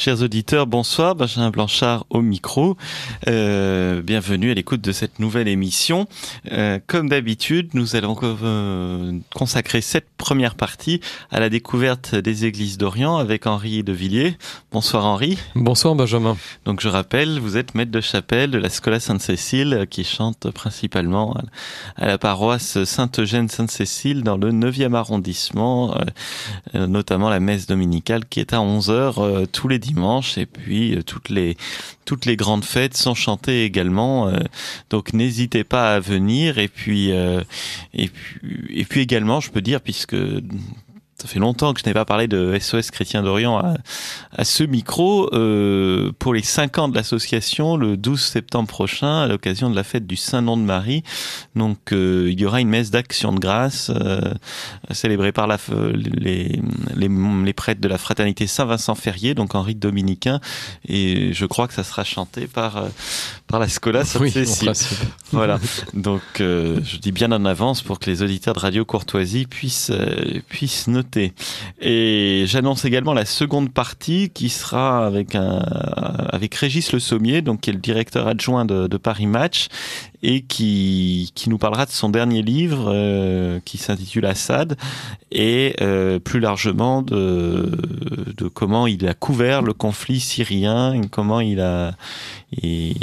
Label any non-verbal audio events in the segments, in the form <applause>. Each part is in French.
Chers auditeurs, bonsoir. Benjamin Blanchard au micro. Euh, bienvenue à l'écoute de cette nouvelle émission. Euh, comme d'habitude, nous allons euh, consacrer cette première partie à la découverte des églises d'Orient avec Henri de Villiers. Bonsoir Henri. Bonsoir Benjamin. Donc je rappelle, vous êtes maître de chapelle de la Scola Sainte-Cécile qui chante principalement à la paroisse Sainte-Eugène-Sainte-Cécile dans le 9e arrondissement, notamment la messe dominicale qui est à 11h tous les dimanches et puis euh, toutes les toutes les grandes fêtes sont chantées également. Euh, donc n'hésitez pas à venir et puis euh, et puis et puis également je peux dire puisque ça fait longtemps que je n'ai pas parlé de SOS Chrétien d'Orient à, ce micro. Euh, pour les 5 ans de l'association, le 12 septembre prochain, à l'occasion de la fête du Saint-Nom de Marie, donc euh, il y aura une messe d'action de grâce euh, célébrée par la, les, les, prêtres de la fraternité Saint-Vincent Ferrier, donc en rite dominicain, et je crois que ça sera chanté par, par la Scola oui, Voilà, donc je dis bien en avance pour que les auditeurs de Radio Courtoisie puissent, puissent noter et j'annonce également la seconde partie qui sera avec, avec Régis Le Sommier, donc qui est le directeur adjoint de, Paris Match, et qui, qui nous parlera de son dernier livre euh, qui s'intitule Assad, et euh, plus largement de, de comment il a couvert le conflit syrien, et comment il a, et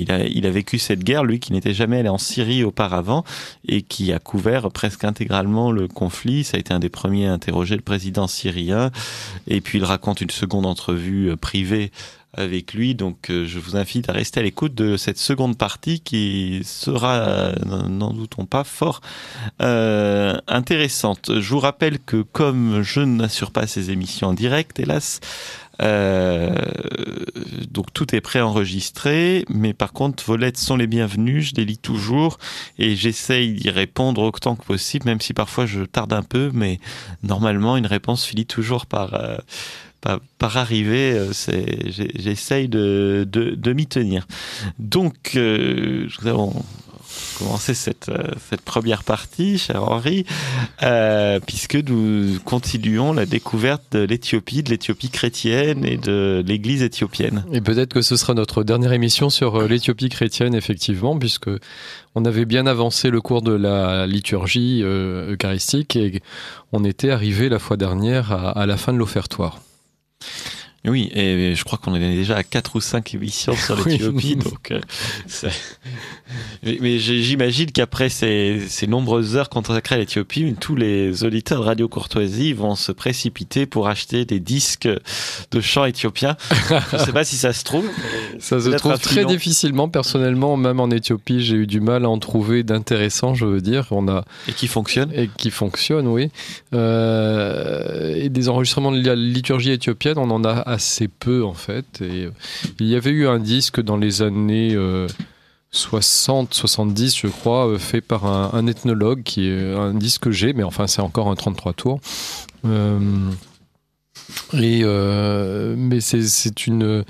il a, il a vécu cette guerre, lui qui n'était jamais allé en Syrie auparavant et qui a couvert presque intégralement le conflit. Ça a été un des premiers à interroger le président syrien. Et puis il raconte une seconde entrevue euh, privée avec lui. Donc euh, je vous invite à rester à l'écoute de cette seconde partie qui sera, euh, n'en doutons pas, fort intéressante. Je vous rappelle que comme je n'assure pas ces émissions en direct, hélas, euh, donc tout est préenregistré, mais par contre, vos lettres sont les bienvenues, je les lis toujours et j'essaye d'y répondre autant que possible, même si parfois je tarde un peu, mais normalement, une réponse finit toujours par... Euh, par, arriver, euh, j'essaye de, de, de m'y tenir. Donc, commencer cette, euh, cette première partie, cher Henri, euh, puisque nous continuons la découverte de l'Éthiopie, de l'Éthiopie chrétienne et de l'Église éthiopienne. Et peut-être que ce sera notre dernière émission sur euh, l'Éthiopie chrétienne, effectivement, puisque on avait bien avancé le cours de la liturgie eucharistique et on était arrivé la fois dernière à, à la fin de l'offertoire. Oui, et je crois qu'on est déjà à 4 ou 5 émissions sur <laughs> l'Éthiopie. donc, euh, <laughs> mais, j'imagine qu'après ces, nombreuses heures consacrées à l'Éthiopie, tous les auditeurs de Radio Courtoisie vont se précipiter pour acheter des disques de chants éthiopiens. je ne sais pas si ça se trouve. Ça se trouve très difficilement. Personnellement, même en Éthiopie, j'ai eu du mal à en trouver d'intéressants, je veux dire. On a... Et qui fonctionnent. Et qui fonctionnent, oui. Euh, et des enregistrements de la liturgie éthiopienne, on en a assez peu en fait. Et euh, il y avait eu un disque dans les années 60, euh, 70, je crois, euh, fait par un, ethnologue qui est un disque que j'ai mais enfin c'est encore un 33 tours. Et euh, mais c'est une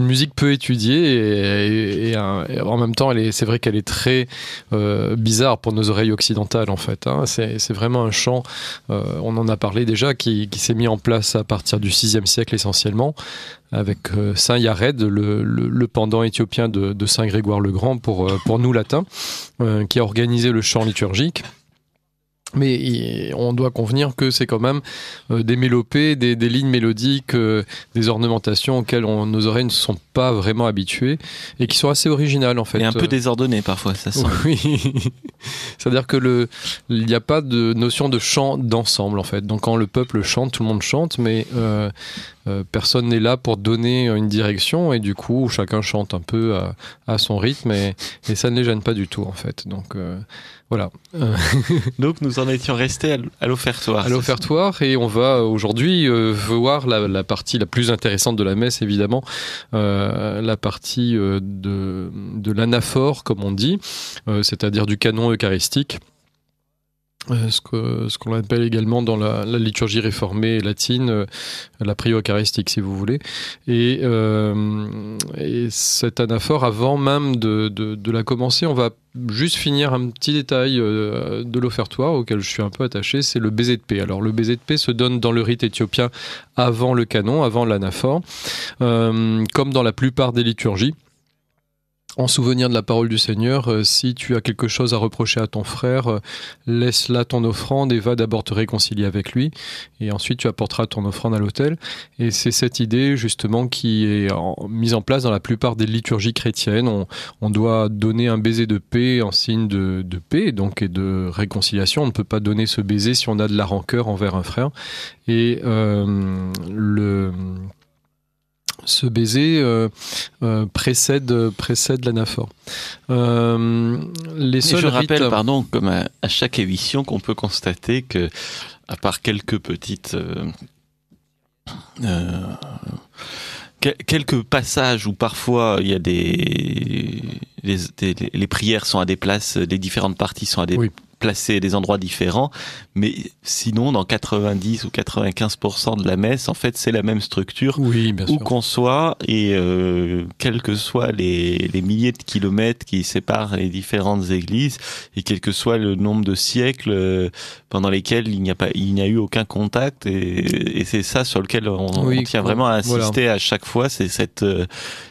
musique peu étudiée et, en même temps c'est vrai qu'elle est très euh, bizarre pour nos oreilles occidentales en fait. Hein. C'est vraiment un chant, euh, on en a parlé déjà, qui, s'est mis en place à partir du VIe siècle essentiellement avec Saint Yared, le, pendant éthiopien de, Saint Grégoire le Grand pour nous latins, qui a organisé le chant liturgique. Mais on doit convenir que c'est quand même euh, des mélopées, des, lignes mélodiques, euh, des ornementations auxquelles on, nos oreilles ne sont pas vraiment habituées et qui sont assez originales en fait. Et un peu euh. désordonnées parfois, ça semble. <laughs> Oui. C'est-à-dire que le, il n'y a pas de notion de chant d'ensemble en fait. Donc quand le peuple chante, tout le monde chante, mais euh, personne n'est là pour donner une direction et du coup chacun chante un peu à, son rythme et, ça ne les gêne pas du tout en fait. Donc euh, voilà. <laughs> Donc nous en étions restés à l'offertoire. À l'offertoire et on va euh, aujourd'hui voir la, partie la plus intéressante de la messe évidemment, la partie de, de l'anaphore comme on dit, c'est-à-dire du canon eucharistique. Euh, ce qu'on ce appelle également dans la, liturgie réformée latine euh, la prio eucharistique si vous voulez et, euh, cette anaphore avant même de, de, la commencer on va juste finir un petit détail de l'offertoire auquel je suis un peu attaché c'est le baiser de paix alors le baiser de paix se donne dans le rite éthiopien avant le canon avant l'anaphore comme dans la plupart des liturgies en souvenir de la parole du Seigneur, euh, si tu as quelque chose à reprocher à ton frère, euh, laisse là ton offrande et va d'abord te réconcilier avec lui, et ensuite tu apporteras ton offrande à l'autel. Et c'est cette idée justement qui est mise en place dans la plupart des liturgies chrétiennes. On, doit donner un baiser de paix en signe de, paix, donc et de réconciliation. On ne peut pas donner ce baiser si on a de la rancœur envers un frère. Et euh, le ce baiser euh, euh, précède, précède l'anaphore. Euh, les je rappelle, pardon, comme à, chaque émission, qu'on peut constater que, à part quelques petites quelques passages où parfois il y a des, les, prières sont à des places, les différentes parties sont à des placer des endroits différents, mais sinon, dans 90 ou 95% de la messe, en fait, c'est la même structure, oui, où qu'on soit, et euh, quels que soient les, les, milliers de kilomètres qui séparent les différentes églises, et quel que soit le nombre de siècles euh, pendant lesquels il n'y a pas, il n'y a eu aucun contact et, et c'est ça sur lequel on, tient vraiment à insister à chaque fois, c'est cette euh,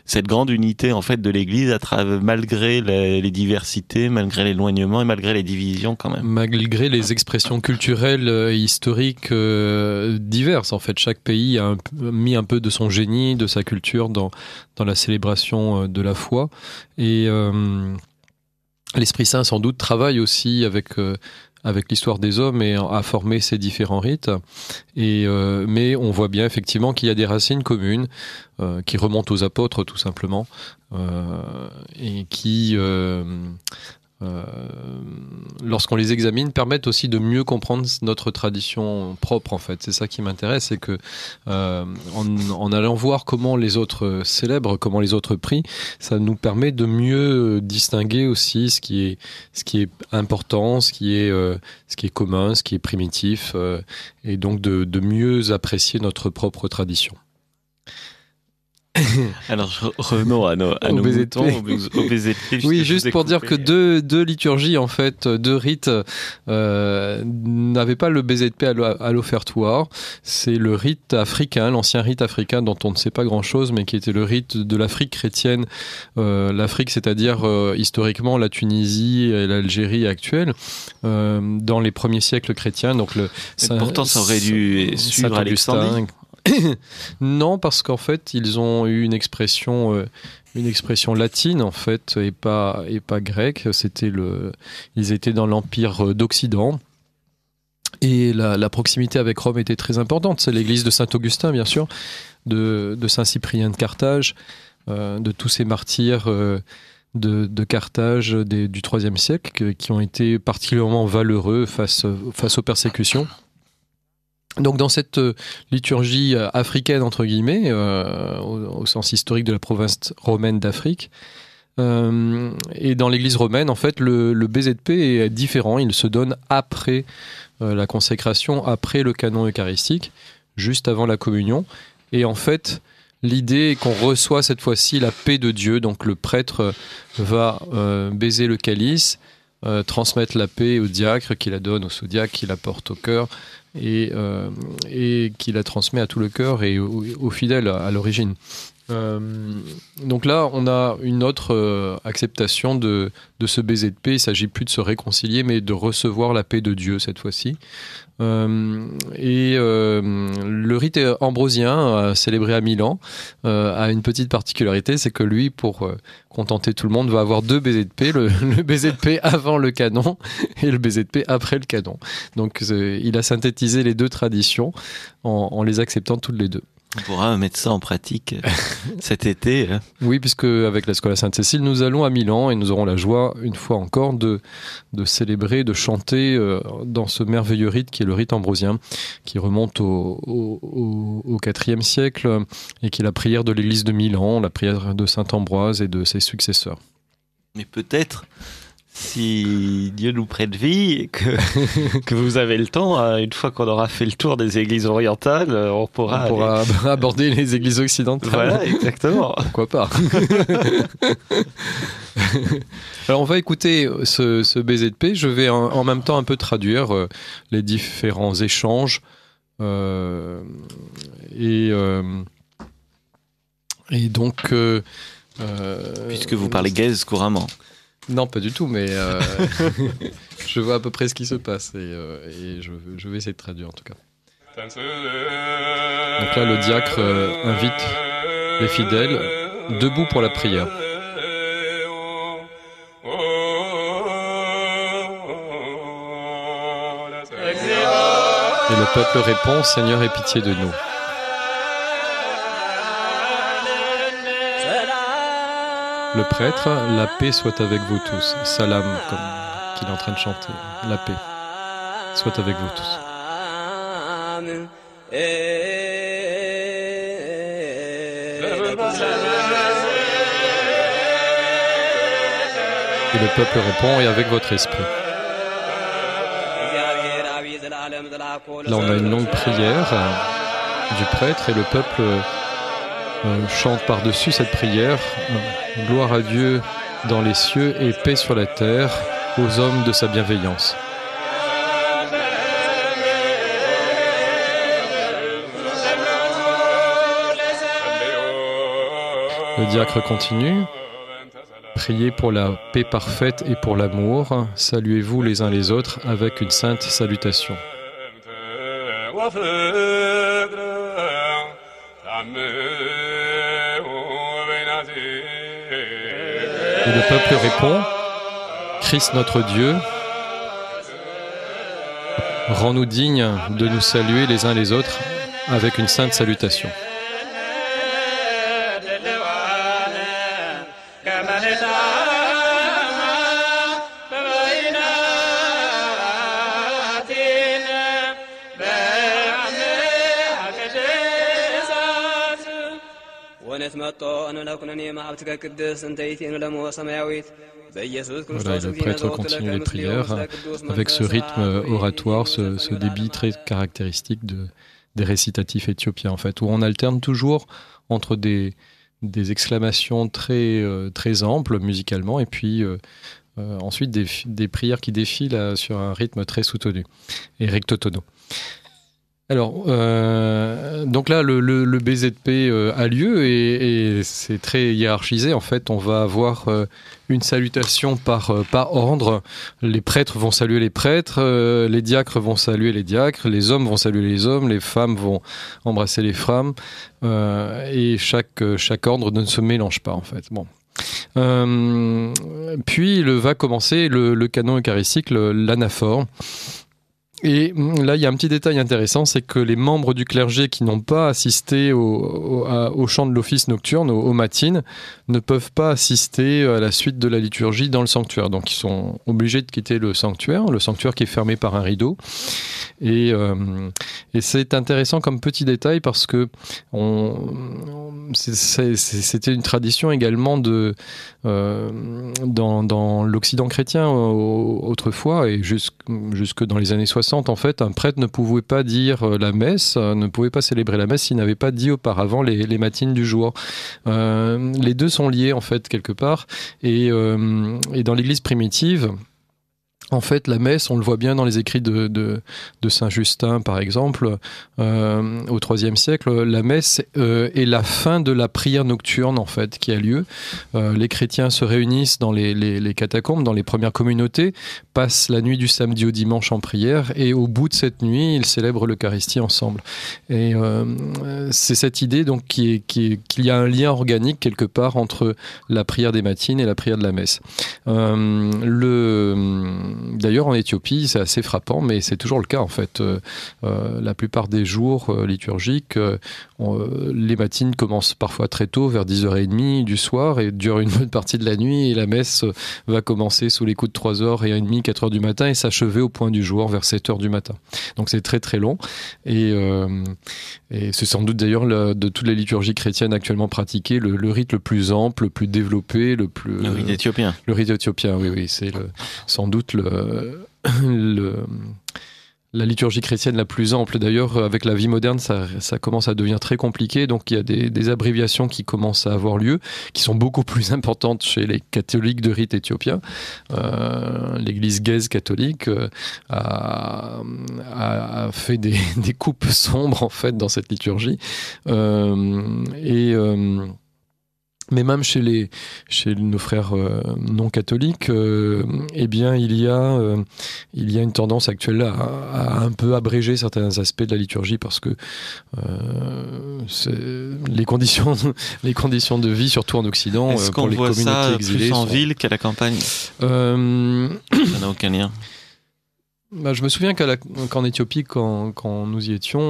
cette grande unité en fait de l'Église à travers malgré les, diversités, malgré l'éloignement et malgré les divisions quand même. Malgré les expressions culturelles et euh, historiques euh, diverses en fait, chaque pays a mis un peu de son génie, de sa culture dans dans la célébration de la foi et L'Esprit Saint, sans doute, travaille aussi avec avec l'histoire des hommes et à former ces différents rites. Et, euh, mais on voit bien effectivement qu'il y a des racines communes euh, qui remontent aux apôtres tout simplement euh, et qui euh, lorsqu'on les examine, permettent aussi de mieux comprendre notre tradition propre, en fait. C'est ça qui m'intéresse, c'est que euh, en, allant voir comment les autres célèbrent, comment les autres prient, ça nous permet de mieux distinguer aussi ce qui est, important, euh, ce qui est, commun, ce qui est primitif, et donc de mieux apprécier notre propre tradition. <laughs> Alors revenons à nos, à <laughs> oui, juste pour dire que deux, liturgies, en fait, deux rites euh, n'avaient pas le BZP à l'offertoire. C'est le rite africain, l'ancien rite africain dont on ne sait pas grand-chose, mais qui était le rite de l'Afrique chrétienne, euh, l'Afrique, c'est-à-dire euh, historiquement la Tunisie et l'Algérie actuelle, dans les premiers siècles chrétiens. Donc le, pourtant, ça aurait dû suivre Alexandrie. <coughs> non, parce qu'en fait, ils ont eu une expression, euh, une expression latine en fait, et pas et pas grecque. C'était le, ils étaient dans l'empire euh, d'Occident. Et la, proximité avec Rome était très importante. C'est l'église de Saint-Augustin, bien sûr, de, Saint-Cyprien de Carthage, euh, de tous ces martyrs de, Carthage du IIIe siècle, qui ont été particulièrement valeureux face, face aux persécutions. Donc dans cette euh, liturgie euh, africaine, entre guillemets, euh, au, sens historique de la province romaine d'Afrique, et dans l'église romaine, en fait, le, baiser de paix est différent. Il se donne après la consécration, après le canon eucharistique, juste avant la communion. Et en fait, l'idée est qu'on reçoit cette fois-ci la paix de Dieu. Donc le prêtre va baiser le calice, transmettre la paix au diacre, qui la donne au sous-diacre, qui la porte au cœur, et, euh, et qui la transmet à tout le cœur et aux fidèles à l'origine. Euh, donc là, on a une autre euh, acceptation de, de ce baiser de paix. Il s'agit plus de se réconcilier, mais de recevoir la paix de Dieu cette fois-ci. Euh, et le rite ambrosien célébré à Milan a une petite particularité, c'est que lui, pour contenter tout le monde, va avoir deux baisers de paix, le, <laughs> baiser de paix avant le canon <laughs> et le baiser de paix après le canon. Donc il a synthétisé les deux traditions en les acceptant toutes les deux. On pourra mettre ça en pratique euh, <laughs> cet été. Hein. Oui, puisque avec la Scola Sainte-Cécile, nous allons à Milan et nous aurons la joie, une fois encore, de, de célébrer, de chanter euh, dans ce merveilleux rite qui est le rite ambrosien, qui remonte au, au, au IVe siècle euh, et qui est la prière de l'église de Milan, la prière de Saint Ambroise et de ses successeurs. Mais peut-être si Dieu nous prête vie, que, <laughs> que vous avez le temps, euh, une fois qu'on aura fait le tour des églises orientales, euh, on pourra, on pourra <laughs> aborder les églises occidentales. Voilà, exactement. <laughs> Pourquoi pas Alors on va écouter ce, baiser de paix. Je vais en, même temps un peu traduire euh, les différents échanges et et donc. Puisque vous parlez gaze couramment. Non, pas du tout, mais euh, <laughs> je vois à peu près ce qui se passe euh, et, je, je, vais essayer de traduire en tout cas. Donc là, le diacre euh, invite les fidèles debout pour la prière. Et le peuple répond, Seigneur, aie pitié de nous. le prêtre, la paix soit avec vous tous. Salam, comme qu'il est en train de chanter. La paix soit avec vous tous. Et le peuple répond, et avec votre esprit. Là, on a une longue prière du prêtre et le peuple euh, chante par-dessus cette prière euh, Gloire à Dieu dans les cieux et paix sur la terre aux hommes de sa bienveillance. Le diacre continue. Priez pour la paix parfaite et pour l'amour. Saluez-vous les uns les autres avec une sainte salutation. peuple répond, Christ notre Dieu, rends-nous dignes de nous saluer les uns les autres avec une sainte salutation. Voilà, le prêtre continue les prières avec ce rythme oratoire, ce, débit très caractéristique de, des récitatifs éthiopiens, en fait, où on alterne toujours entre des, des exclamations très, euh, très amples musicalement et puis euh, euh, ensuite des, prières qui défilent sur un rythme très soutenu et recto tono. Alors, euh, donc là, le, le, BZP euh, a lieu et, c'est très hiérarchisé. En fait, on va avoir euh, une salutation par, par ordre. Les prêtres vont saluer les prêtres, les diacres vont saluer les diacres, les hommes vont saluer les hommes, les femmes vont embrasser les femmes. et chaque, chaque ordre ne se mélange pas, en fait. Bon. puis le, va commencer le, le canon eucharistique, l'anaphore. Et hum, là, il y a un petit détail intéressant, c'est que les membres du clergé qui n'ont pas assisté au, au, chant de l'office nocturne, aux, matin, matines, ne peuvent pas assister à la suite de la liturgie dans le sanctuaire. Donc, ils sont obligés de quitter le sanctuaire, le sanctuaire qui est fermé par un rideau. Et, euh, c'est intéressant comme petit détail parce que c'était une tradition également de, euh, dans, l'Occident chrétien autrefois et jusque dans les années 60 en fait, un prêtre ne pouvait pas dire euh, la messe, euh, ne pouvait pas célébrer la messe s'il n'avait pas dit auparavant les, matines du jour. Euh, les deux sont liés, en fait, quelque part. et dans l'Église primitive, en fait, la messe, on le voit bien dans les écrits de, de, Saint Justin, par exemple, euh, au IIIe siècle, la messe euh, est la fin de la prière nocturne, en fait, qui a lieu. Euh, les chrétiens se réunissent dans les, les, catacombes, dans les premières communautés, passent la nuit du samedi au dimanche en prière, et au bout de cette nuit, ils célèbrent l'Eucharistie ensemble. Et c'est cette idée, donc, qu'il qui est, y a un lien organique, quelque part, entre la prière des matines et la prière de la messe. le D'ailleurs, en Éthiopie, c'est assez frappant, mais c'est toujours le cas en fait. Euh, euh, la plupart des jours euh, liturgiques, les matines commencent parfois très tôt, vers 10h30 du soir, et durent une <laughs> bonne partie de la nuit. Et la messe va commencer sous les coups de 3h30, 4h du matin, et s'achever au point du jour, vers 7h du matin. Donc c'est très très long. Et, c'est sans doute d'ailleurs de toutes les liturgies chrétiennes actuellement pratiquées, le, le rite le plus ample, le plus développé, le plus... Le rite éthiopien. Le rite éthiopien, oui, oui. C'est sans doute le, euh, <coughs> la liturgie chrétienne la plus ample. D'ailleurs, euh, avec la vie moderne, ça, commence à devenir très compliqué. Donc, il y a des, abréviations qui commencent à avoir lieu, qui sont beaucoup plus <laughs> importantes chez les catholiques de rite éthiopien. Euh, L'Église gaise catholique a, fait <laughs> des, coupes sombres, en fait, dans cette liturgie. et mais même chez, les, chez nos frères euh, non catholiques, euh, eh bien, il y, a, euh, il y a une tendance actuelle à, un peu abréger certains aspects de la liturgie parce que les, conditions, <laughs> les conditions de vie, surtout en Occident, Est-ce qu'on pour les voit communautés ça Plus en ville qu'à la campagne Ça n'a aucun lien. Bah, je me souviens qu'en Éthiopie, quand, nous y étions,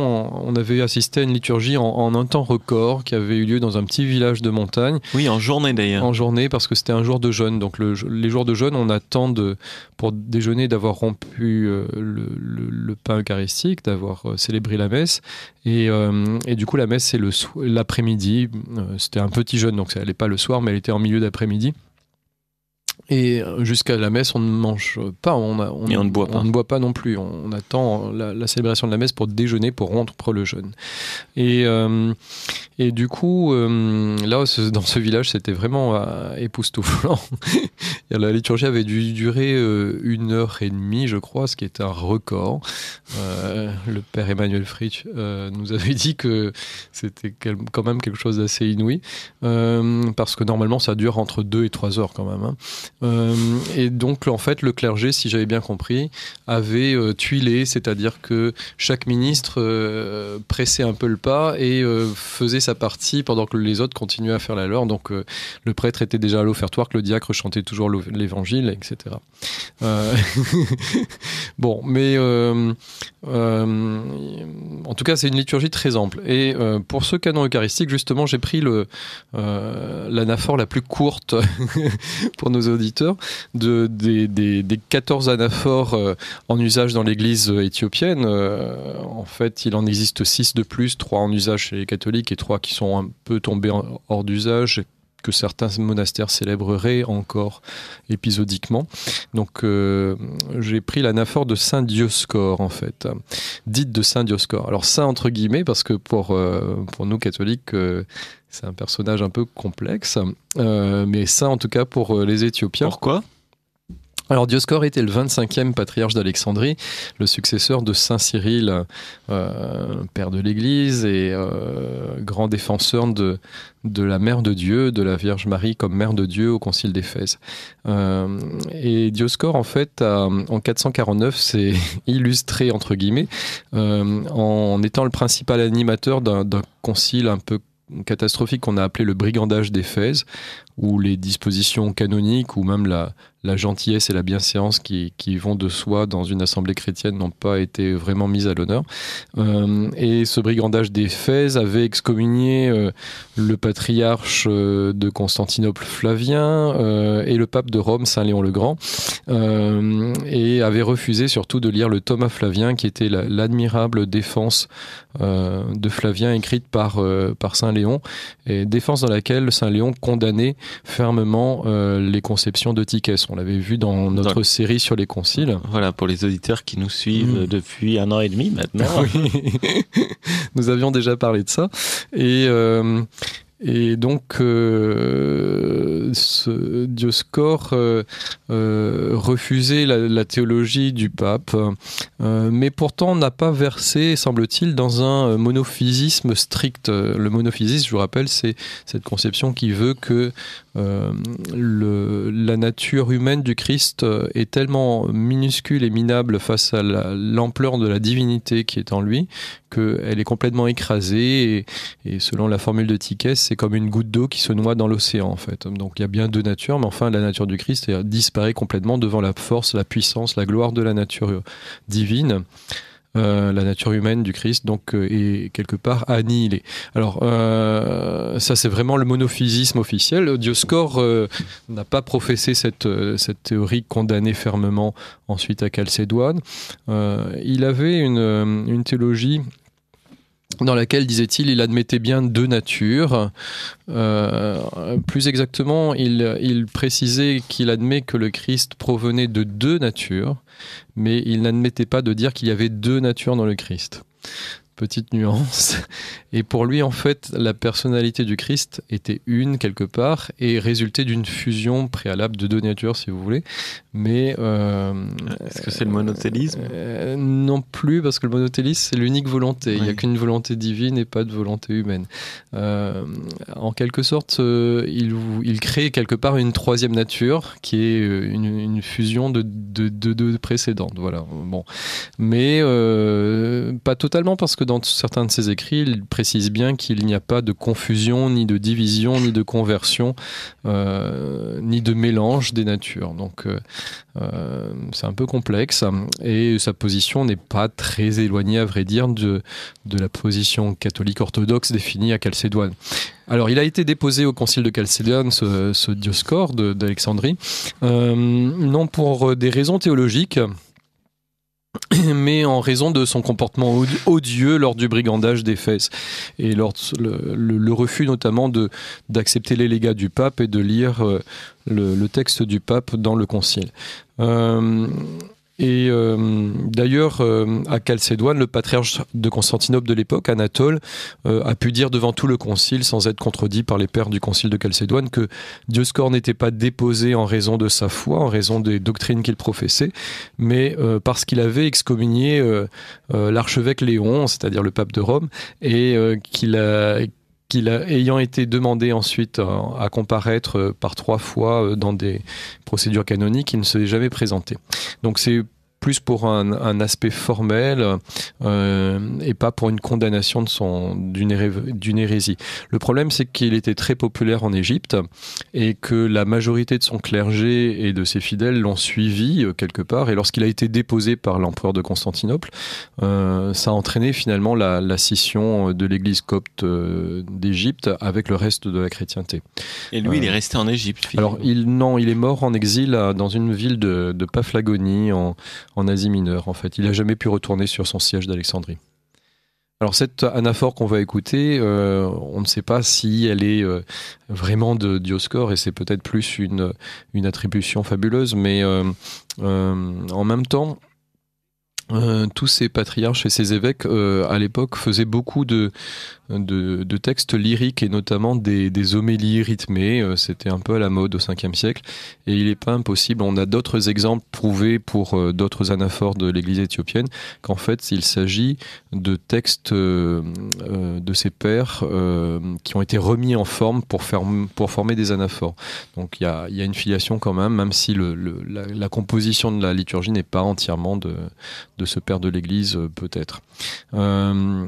on, avait assisté à une liturgie en, un temps record qui avait eu lieu dans un petit village de montagne. Oui, en journée d'ailleurs. En journée, parce que c'était un jour de jeûne. Donc les jours de jeûne, on attend de, pour déjeuner d'avoir rompu euh, le, pain eucharistique, d'avoir euh, célébré la messe. Et, euh, et, du coup, la messe, c'est l'après-midi. c'était un petit jeûne, donc ça n'allait pas le soir, mais elle était en milieu d'après-midi. Et euh, jusqu'à la messe, on ne mange pas, on, on, ne boit pas. non plus. On, attend la, célébration de la messe pour déjeuner, pour rompre le jeûne. Et, euh, et du coup, euh, là, dans ce village, c'était vraiment époustouflant. <laughs> la liturgie avait dû durer une heure et demie, je crois, ce qui est un record. le père Emmanuel Fritsch nous avait dit que c'était quand même quelque chose d'assez inouï, parce que normalement, ça dure entre deux et trois heures quand même. Hein. Euh, et donc, en fait, le clergé, si j'avais bien compris, avait euh, tuilé, c'est-à-dire que chaque ministre euh, pressait un peu le pas et faisait sa partie pendant que les autres continuaient à faire la leur. Donc, le prêtre était déjà à l'offertoire, que le diacre chantait toujours l'évangile, etc. <laughs> bon, mais en tout cas, c'est une liturgie très ample. Et pour ce canon eucharistique, justement, j'ai pris l'anaphore la plus courte <laughs> pour nos auditeurs de, des, des, 14 anaphores euh, en usage dans l'Église euh, éthiopienne. Euh, en fait, il en existe 6 de plus, 3 en usage chez les catholiques et 3 qui sont un peu tombés hors d'usage que certains monastères célébreraient encore épisodiquement. Donc j'ai pris l'anaphore de Saint Dioscore en fait, dite de Saint Dioscore. Alors saint entre guillemets parce que pour, pour nous catholiques, c'est un personnage un peu complexe, euh, mais ça en tout cas pour euh, les Éthiopiens. Pourquoi alors Dioscor était le 25e patriarche d'Alexandrie, le successeur de Saint Cyril, euh, père de l'Église et grand défenseur de, de la Mère de Dieu, de la Vierge Marie comme Mère de Dieu au Concile d'Éphèse. et Dioscor en fait, en 449, s'est <laughs> illustré, entre guillemets, en étant le principal animateur d'un concile un peu catastrophique qu'on a appelé le brigandage des faits, ou les dispositions canoniques ou même la, la gentillesse et la bienséance qui, vont de soi dans une assemblée chrétienne n'ont pas été vraiment mises à l'honneur. Euh, et ce brigandage des faits avait excommunié euh, le patriarche euh, de Constantinople Flavien et le pape de Rome Saint Léon le Grand, et avait refusé surtout de lire le Thomas Flavien, qui était l'admirable défense de Flavien écrite par, par Saint Léon, et défense dans laquelle Saint Léon condamnait fermement les conceptions de on l'avait vu dans notre série sur les conciles. Voilà, pour les auditeurs qui nous suivent mm. depuis un an et demi maintenant. <laughs> <laughs> nous avions déjà parlé de ça. Et. Euh, et donc, euh, ce euh, refusait la, théologie du pape, mais pourtant n'a pas versé, semble-t-il, dans un monophysisme strict. Le monophysisme, je vous rappelle, c'est cette conception qui veut que euh, la nature humaine du Christ euh, est tellement minuscule et minable face à l'ampleur de la divinité qui est en lui qu'elle est complètement écrasée et, et, selon la formule de Tiquet, c'est comme une goutte d'eau qui se noie dans l'océan en fait. Donc il y a bien deux natures, mais enfin la nature du Christ disparaît complètement devant la force, la puissance, la gloire de la nature divine. Euh, la nature humaine du Christ donc est euh, quelque part annihilée. Alors euh, ça c'est vraiment le monophysisme officiel. Dioscore n'a pas professé cette, théorie condamnée fermement ensuite à Calcédoine. il avait une théologie dans laquelle, disait-il, il admettait bien deux natures. Euh, plus exactement, il, il précisait qu'il admet que le Christ provenait de deux natures, mais il n'admettait pas de dire qu'il y avait deux natures dans le Christ petite nuance. <laughs> Et pour lui, en fait, la personnalité du Christ était une quelque part et résultait d'une fusion préalable de deux natures, si vous voulez. Mais euh, est-ce que c'est le monothélisme euh, Non plus, parce que le monothélisme c'est l'unique volonté. Il n'y a qu'une volonté divine et pas de volonté humaine. Euh, en quelque sorte, il, il, crée quelque part une troisième nature qui est une, fusion de deux précédentes. Voilà. Bon, mais pas totalement parce que dans certains de ses écrits, il précise bien qu'il n'y a pas de confusion, ni de division, ni de conversion, euh, ni de mélange des natures. Donc euh, euh, c'est un peu complexe et sa position n'est pas très éloignée, à vrai dire, de, de la position catholique orthodoxe définie à Chalcédoine. Alors, il a été déposé au concile de Chalcédoine, ce, ce Dioscore d'Alexandrie, non pour des raisons théologiques, <coughs> mais en raison de son comportement odieux lors du brigandage des fesses et lors le, refus notamment de d'accepter les légats du pape et de lire euh, le, texte du pape dans le concile. Euh, et euh, d'ailleurs, euh, à Calcédoine, le patriarche de Constantinople de l'époque, Anatole, euh, a pu dire devant tout le concile, sans être contredit par les pères du concile de Calcédoine, que Dioscor n'était pas déposé en raison de sa foi, en raison des doctrines qu'il professait, mais parce qu'il avait excommunié l'archevêque Léon, c'est-à-dire le pape de Rome, et qu'il a qu'il ayant été demandé ensuite euh, à comparaître euh, par trois fois euh, dans des procédures canoniques, il ne s'est jamais présenté. Donc c'est plus pour un, aspect formel euh, et pas pour une condamnation de son d'une hérésie. Le problème, c'est qu'il était très populaire en Égypte et que la majorité de son clergé et de ses fidèles l'ont suivi euh, quelque part. Et lorsqu'il a été déposé par l'empereur de Constantinople, euh, ça a entraîné finalement la, scission de l'Église copte d'Égypte avec le reste de la chrétienté. Et lui, il est resté en Égypte. Alors, il non, il est mort en exil dans une ville de, de Paphlagonie en en Asie mineure, en fait. Il n'a jamais pu retourner sur son siège d'Alexandrie. Alors cette anaphore qu'on va écouter, euh, on ne sait pas si elle est euh, vraiment de Dioscor, et c'est peut-être plus une, attribution fabuleuse, mais euh, en même temps, tous ces patriarches et ces évêques à l'époque faisaient beaucoup de, de, textes lyriques et notamment des, homélies rythmées. Euh, c'était un peu à la mode au 5e siècle et il n'est pas impossible. On a d'autres exemples prouvés pour euh, d'autres anaphores de l'église éthiopienne qu'en fait il s'agit de textes euh, de ces pères qui ont été remis en forme pour, faire, pour former des anaphores. Donc il y a, une filiation quand même, même si le, la, composition de la liturgie n'est pas entièrement de, ce père de l'église peut-être. Euh,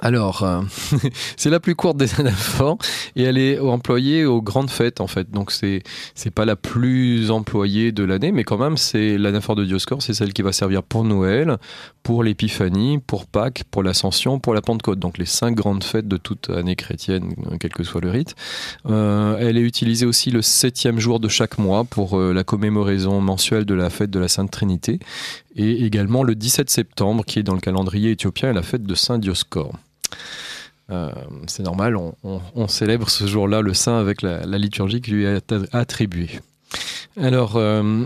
alors, euh, <laughs> c'est la plus courte des anaphores et elle est employée aux grandes fêtes en fait. Donc c'est n'est pas la plus employée de l'année, mais quand même c'est l'anaphore de Dioscor. c'est celle qui va servir pour Noël, pour l'Épiphanie, pour Pâques, pour l'Ascension, pour la Pentecôte. Donc les cinq grandes fêtes de toute année chrétienne, quel que soit le rite. Euh, elle est utilisée aussi le septième jour de chaque mois pour euh, la commémoration mensuelle de la fête de la Sainte Trinité et également le 17 septembre qui est dans le calendrier éthiopien la fête de Saint Dioscor. Euh, c'est normal, on, célèbre ce jour-là le saint avec la, liturgie qui lui est attribuée. Alors, euh,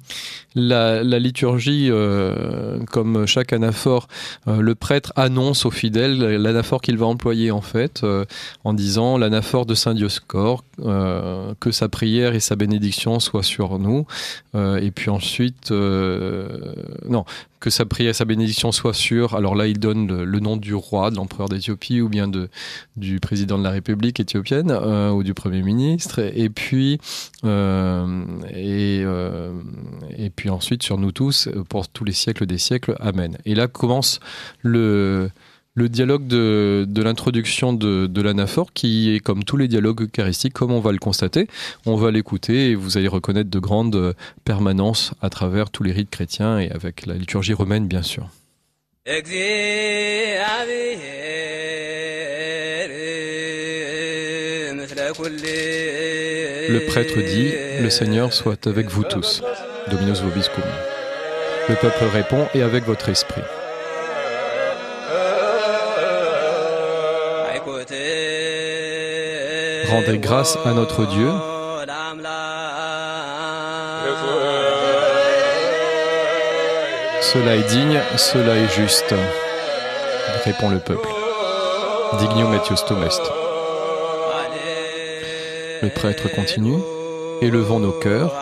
<clears throat> la, liturgie, euh, comme chaque anaphore, le prêtre annonce aux fidèles l'anaphore qu'il va employer en fait, en disant l'anaphore de Saint Dioscore, que sa prière et sa bénédiction soient sur nous. et puis ensuite, non, que sa prière, sa bénédiction soit sûre. Alors là, il donne le, nom du roi, de l'empereur d'Éthiopie ou bien de, du président de la République éthiopienne euh, ou du Premier ministre. Et, puis, euh, euh, et puis ensuite sur nous tous pour tous les siècles des siècles. Amen. Et là commence le le dialogue de, l'introduction de, l'anaphore qui est comme tous les dialogues eucharistiques, comme on va le constater. On va l'écouter et vous allez reconnaître de grandes permanences à travers tous les rites chrétiens et avec la liturgie romaine, bien sûr. Le prêtre dit, le Seigneur soit avec vous tous. Dominus vobiscum. Le peuple répond, et avec votre esprit. Rendez grâce à notre Dieu. Cela est digne, cela est juste, répond le peuple. Dignio Matthios Tomest. Le prêtre continue, élevant nos cœurs,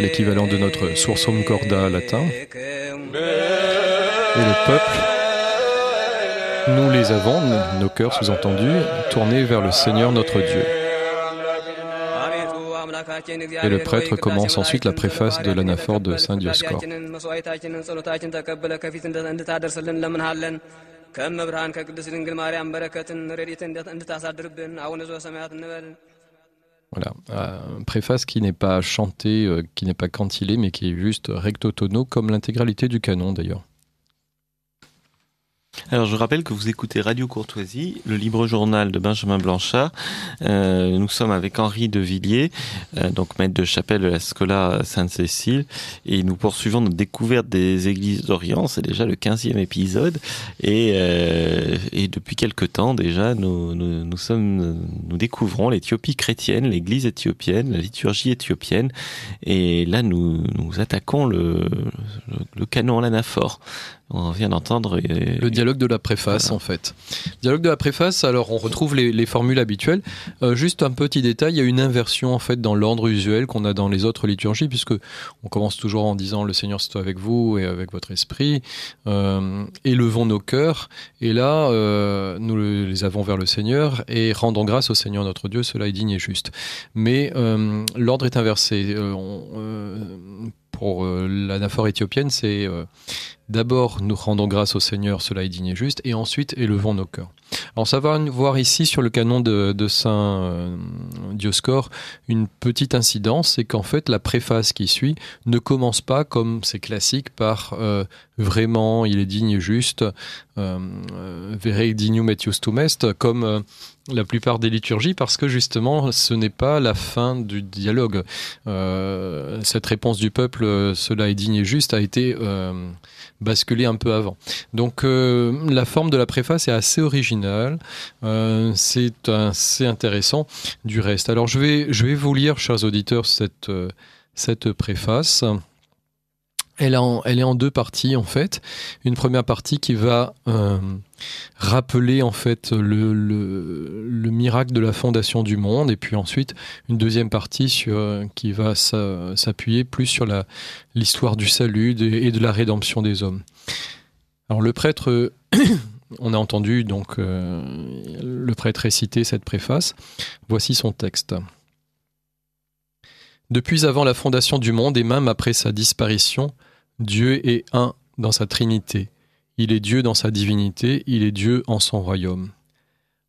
l'équivalent de notre sursum corda latin, et le peuple nous les avons, nos cœurs sous-entendus, tournés vers le Seigneur notre Dieu. Et le prêtre commence ensuite la préface de l'anaphore de Saint Dioscor. Voilà, une préface qui n'est pas chantée, euh, qui n'est pas cantilée, mais qui est juste recto tono, comme l'intégralité du canon d'ailleurs. Alors je rappelle que vous écoutez Radio Courtoisie, le libre journal de Benjamin Blanchard. Euh, nous sommes avec Henri de Villiers, euh, donc maître de chapelle de la Scola Sainte-Cécile, et nous poursuivons notre découverte des églises d'Orient. C'est déjà le 15e épisode, euh, et, depuis quelque temps déjà, nous, sommes, nous découvrons l'Éthiopie chrétienne, l'église éthiopienne, la liturgie éthiopienne, et là nous, nous attaquons le, canon à l'anaphore. On vient d'entendre. Le dialogue de la préface, en fait. Dialogue de la préface, alors on retrouve les, formules habituelles. Euh, juste un petit détail, il y a une inversion, en fait, dans l'ordre usuel qu'on a dans les autres liturgies, puisque on commence toujours en disant Le Seigneur soit avec vous et avec votre esprit. Euh, élevons nos cœurs. Et là, euh, nous les avons vers le Seigneur et rendons grâce au Seigneur notre Dieu, cela est digne et juste. Mais euh, l'ordre est inversé pour euh, l'anaphore éthiopienne, c'est euh, d'abord nous rendons grâce au Seigneur, cela est digne et juste, et ensuite élevons nos cœurs. Alors ça va voir ici sur le canon de, Saint euh, Dioscor, une petite incidence, c'est qu'en fait la préface qui suit ne commence pas comme c'est classique par euh, vraiment il est digne et juste, euh, euh dignum et justum est, comme la plupart des liturgies parce que justement ce n'est pas la fin du dialogue. cette réponse du peuple, cela est digne et juste, a été basculer un peu avant. Donc euh, la forme de la préface est assez originale, euh, c'est assez intéressant du reste. Alors je vais, je vais vous lire, chers auditeurs, cette, euh, cette préface. Elle, est en deux parties en fait. Une première partie qui va euh, rappeler en fait le, miracle de la fondation du monde et puis ensuite une deuxième partie qui va s'appuyer plus sur l'histoire du salut et de la rédemption des hommes. Alors le prêtre, <coughs> on a entendu donc euh, le prêtre réciter cette préface. Voici son texte. Depuis avant la fondation du monde et même après sa disparition, Dieu est un dans sa Trinité. Il est Dieu dans sa divinité, il est Dieu en son royaume.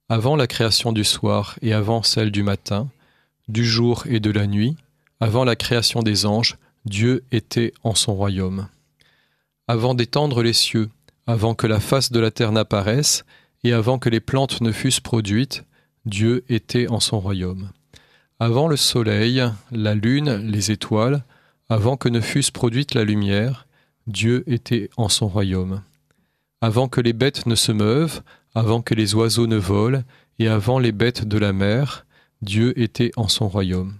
Avant la création du soir et avant celle du matin, du jour et de la nuit, avant la création des anges, Dieu était en son royaume. Avant d'étendre les cieux, avant que la face de la terre n'apparaisse, et avant que les plantes ne fussent produites, Dieu était en son royaume. Avant le soleil, la lune, les étoiles, avant que ne fût produite la lumière, Dieu était en son royaume. Avant que les bêtes ne se meuvent, avant que les oiseaux ne volent, et avant les bêtes de la mer, Dieu était en son royaume.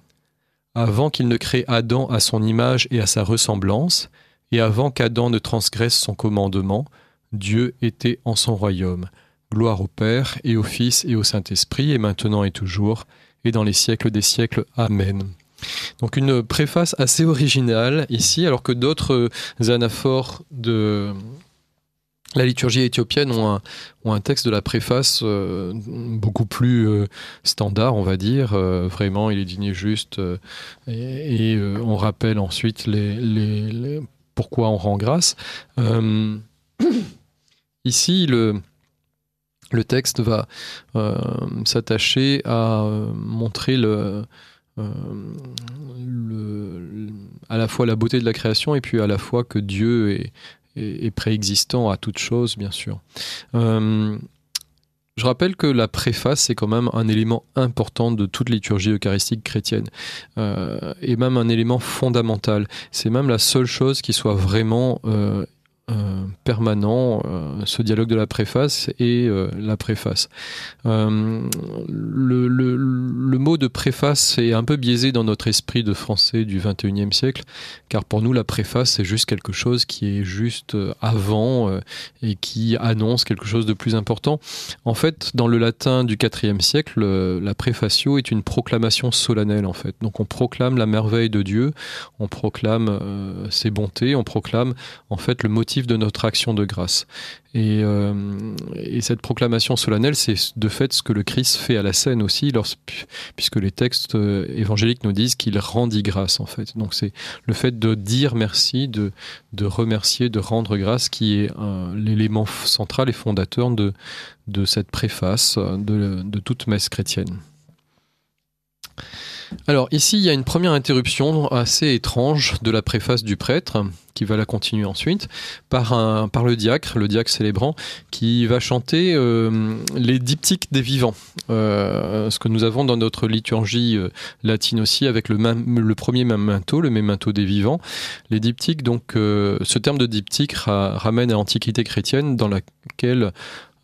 Avant qu'il ne crée Adam à son image et à sa ressemblance, et avant qu'Adam ne transgresse son commandement, Dieu était en son royaume. Gloire au Père et au Fils et au Saint-Esprit, et maintenant et toujours, et dans les siècles des siècles. Amen. Donc une préface assez originale ici, alors que d'autres euh, anaphores de la liturgie éthiopienne ont un, un texte de la préface euh, beaucoup plus euh, standard, on va dire. vraiment, il est et juste. et, on rappelle ensuite les, pourquoi on rend grâce. <coughs> ici, le, le texte va euh, s'attacher à euh, montrer euh, à la fois la beauté de la création et puis à la fois que Dieu est, préexistant à toute chose, bien sûr. je rappelle que la préface est quand même un élément important de toute liturgie eucharistique chrétienne, et même un élément fondamental. C'est même la seule chose qui soit vraiment euh, permanent euh, ce dialogue de la préface et euh, la préface. Le, mot de préface est un peu biaisé dans notre esprit de français du 21e siècle, car pour nous la préface c'est juste quelque chose qui est juste avant et qui annonce quelque chose de plus important. En fait, dans le latin du 4e siècle, la préfacio est une proclamation solennelle en fait. Donc on proclame la merveille de Dieu, on proclame ses bontés, on proclame en fait le motif de notre action de grâce. Et, euh, et cette proclamation solennelle, c'est de fait ce que le Christ fait à la scène aussi, lorsque, puisque les textes euh, évangéliques nous disent qu'il rendit grâce en fait. Donc c'est le fait de dire merci, de, de remercier, de rendre grâce qui est l'élément central et fondateur de, de cette préface de, de toute messe chrétienne. Alors ici, il y a une première interruption assez étrange de la préface du prêtre, qui va la continuer ensuite, par, un, par le diacre, le diacre célébrant, qui va chanter euh, les diptyques des vivants, euh, ce que nous avons dans notre liturgie euh, latine aussi, avec le, le premier memento, le memento des vivants. Les diptyques, donc ce terme de diptyque ramène à l'Antiquité chrétienne, dans laquelle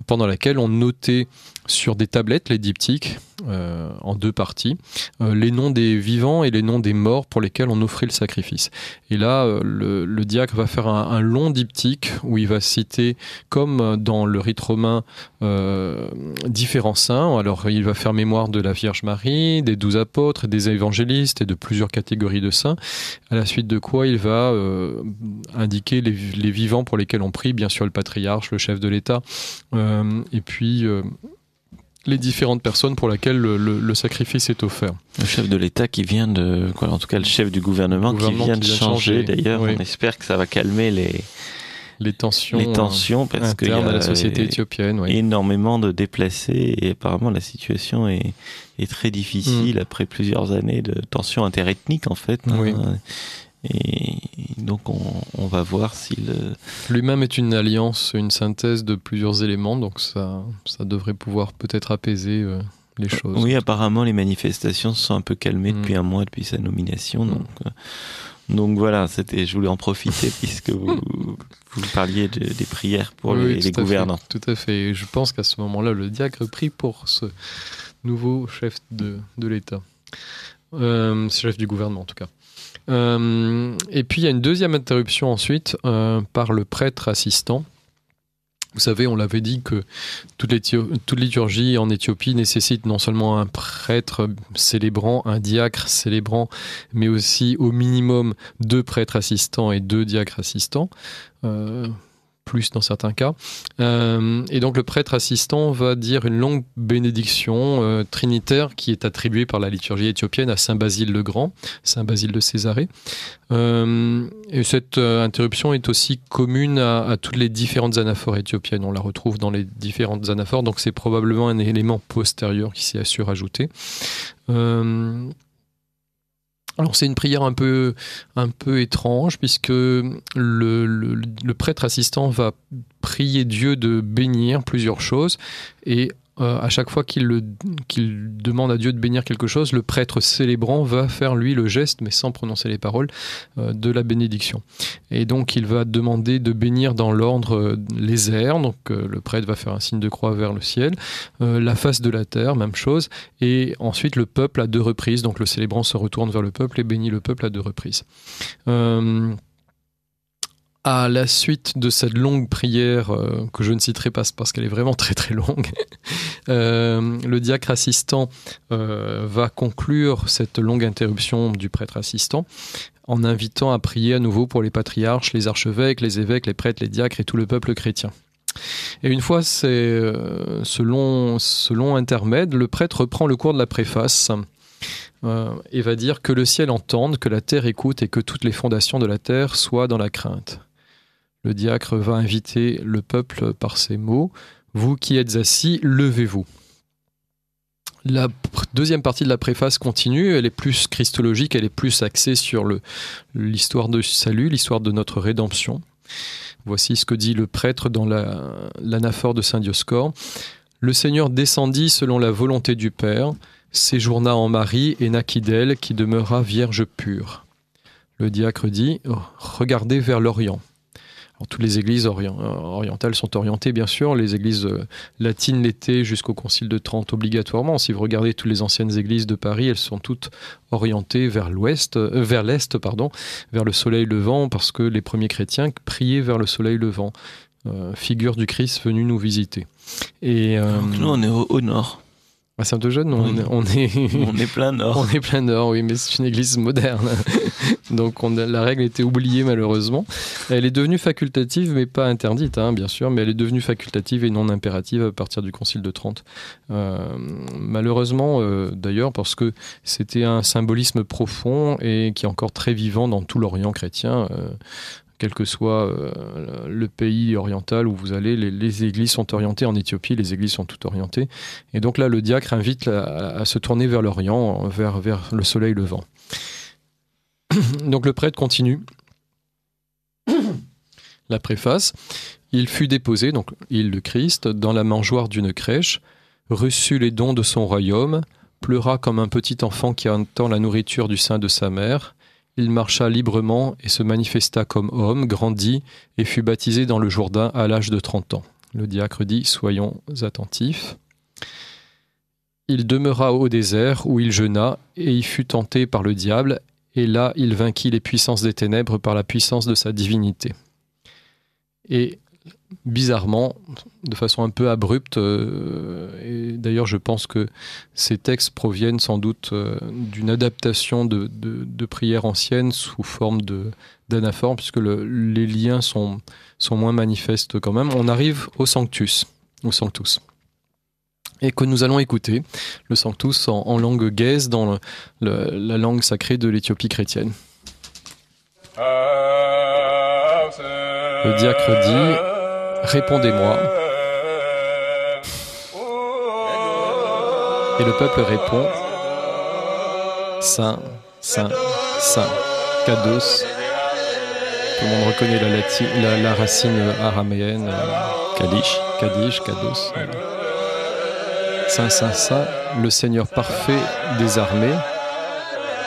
pendant laquelle on notait sur des tablettes, les diptyques, euh, en deux parties, euh, les noms des vivants et les noms des morts pour lesquels on offrait le sacrifice. Et là, euh, le, diacre va faire un, long diptyque où il va citer, comme dans le rite romain, différents saints. Alors, il va faire mémoire de la Vierge Marie, des douze apôtres, des évangélistes et de plusieurs catégories de saints, à la suite de quoi il va indiquer les, les, vivants pour lesquels on prie, bien sûr le patriarche, le chef de l'État, et puis les différentes personnes pour lesquelles le, sacrifice est offert. Le chef de l'État qui vient de, quoi, en tout cas le chef du gouvernement, qui vient de changer, d'ailleurs. On espère que ça va calmer les, les tensions, les tensions parce euh, qu'il y a la société Énormément de déplacés et apparemment la situation est, très difficile mm. après plusieurs années de tensions interethniques en fait. Hein. et donc on, va voir s'il Lui-même est une alliance, une synthèse de plusieurs éléments, donc ça, ça devrait pouvoir peut-être apaiser euh, les choses. Oui, apparemment les manifestations se sont un peu calmées hmm. depuis un mois, depuis sa nomination, hmm. euh, donc... voilà, c'était, je voulais en profiter <laughs> puisque vous, parliez des prières pour les, gouvernants. tout à fait. Et je pense qu'à ce moment-là, le diacre prie pour ce nouveau chef de, l'État, euh, chef du gouvernement en tout cas. Euh, et puis il y a une deuxième interruption ensuite euh, par le prêtre assistant. Vous savez, on l'avait dit que toute, toute, liturgie en Éthiopie nécessite non seulement un prêtre célébrant, un diacre célébrant, mais aussi au minimum deux prêtres assistants et deux diacres assistants. Euh, plus dans certains cas. Euh, et donc le prêtre assistant va dire une longue bénédiction euh, trinitaire qui est attribuée par la liturgie éthiopienne à Saint Basile le Grand, Saint Basile de Césarée. Euh, et cette interruption est aussi commune à, toutes les différentes anaphores éthiopiennes. On la retrouve dans les différentes anaphores, donc c'est probablement un élément postérieur qui s'est a surajouté. ajouté. Alors c'est une prière un peu, un peu étrange puisque le, le, prêtre assistant va prier Dieu de bénir plusieurs choses et euh, à chaque fois qu'il demande à Dieu de bénir quelque chose, le prêtre célébrant va faire lui le geste, mais sans prononcer les paroles, euh, de la bénédiction. Et donc il va demander de bénir dans l'ordre euh, les airs, donc le prêtre va faire un signe de croix vers le ciel, la face de la terre, même chose, et ensuite le peuple à deux reprises, donc le célébrant se retourne vers le peuple et bénit le peuple à deux reprises à la suite de cette longue prière, euh, que je ne citerai pas parce qu'elle est vraiment très très longue, <laughs> euh, le diacre assistant euh, va conclure cette longue interruption du prêtre assistant en invitant à prier à nouveau pour les patriarches, les archevêques, les évêques, les prêtres, les diacres et tout le peuple chrétien. Et une fois ce, long, intermède, le prêtre reprend le cours de la préface et va dire que le ciel entende, que la terre écoute et que toutes les fondations de la terre soient dans la crainte. Le diacre va inviter le peuple par ces mots. Vous qui êtes assis, levez-vous. La deuxième partie de la préface continue, elle est plus christologique, elle est plus axée sur l'histoire de salut, l'histoire de notre rédemption. Voici ce que dit le prêtre dans l'anaphore de Saint Dioscor Le Seigneur descendit selon la volonté du Père, séjourna en Marie et naquit d'elle qui demeura vierge pure. Le diacre dit Regardez vers l'Orient toutes les églises orientales sont orientées, bien sûr. Les églises euh, latines l'étaient jusqu'au Concile de Trente obligatoirement. Si vous regardez toutes les anciennes églises de Paris, elles sont toutes orientées vers l'ouest, euh, vers l'est, pardon, vers le soleil levant, parce que les premiers chrétiens priaient vers le soleil levant. Euh, figure du Christ venu nous visiter. Et nous, on est au nord. Ah, c'est un peu on, <laughs> on, est. plein nord. <laughs> on est plein nord, oui, mais c'est une église moderne. <laughs> Donc la règle était oubliée, malheureusement. Elle est devenue facultative, mais pas interdite, hein, bien sûr, mais elle est devenue facultative et non impérative à partir du Concile de Trente. Euh, malheureusement, euh, d'ailleurs, parce que c'était un symbolisme profond et qui est encore très vivant dans tout l'Orient chrétien. Euh, quel que soit euh, le pays oriental où vous allez, les, églises sont orientées. En Éthiopie, les églises sont toutes orientées. Et donc là, le diacre invite à, se tourner vers l'Orient, vers, vers le soleil levant. <coughs> donc le prêtre continue <coughs> la préface. Il fut déposé, donc il le Christ, dans la mangeoire d'une crèche, reçut les dons de son royaume, pleura comme un petit enfant qui entend la nourriture du sein de sa mère, il marcha librement et se manifesta comme homme, grandit et fut baptisé dans le Jourdain à l'âge de 30 ans. Le diacre dit Soyons attentifs. Il demeura au désert où il jeûna et y fut tenté par le diable, et là il vainquit les puissances des ténèbres par la puissance de sa divinité. Et bizarrement, de façon un peu abrupte. Euh, et d'ailleurs, je pense que ces textes proviennent sans doute euh, d'une adaptation de, prières anciennes sous forme de puisque les liens sont, sont moins manifestes quand même. On arrive au Sanctus, au Sanctus. Et que nous allons écouter, le Sanctus en, langue gaise, dans la langue sacrée de l'Éthiopie chrétienne. Ah, le diacre dit Répondez-moi. Et le peuple répond Saint, Saint, Saint, Kados. Tout le monde reconnaît la, la, racine araméenne Kadish, Kadish, Kados. Saint, Saint, Saint, le Seigneur parfait des armées,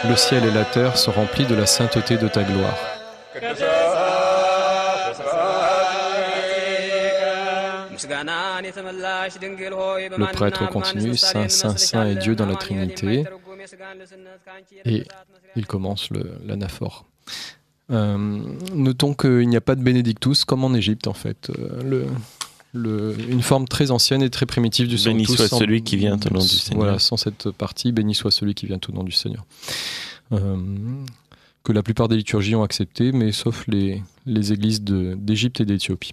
le ciel et la terre sont remplis de la sainteté de ta gloire. Le prêtre continue, Saint, Saint, Saint est Dieu dans la Trinité. Et il commence l'anaphore. notons qu'il n'y a pas de bénédictus comme en Égypte en fait. une forme très ancienne et très primitive du Béni soit celui qui vient au nom du Seigneur. Voilà, sans cette partie, béni soit celui qui vient au nom du Seigneur. que la plupart des liturgies ont accepté, mais sauf les, les églises d'Égypte et d'Éthiopie.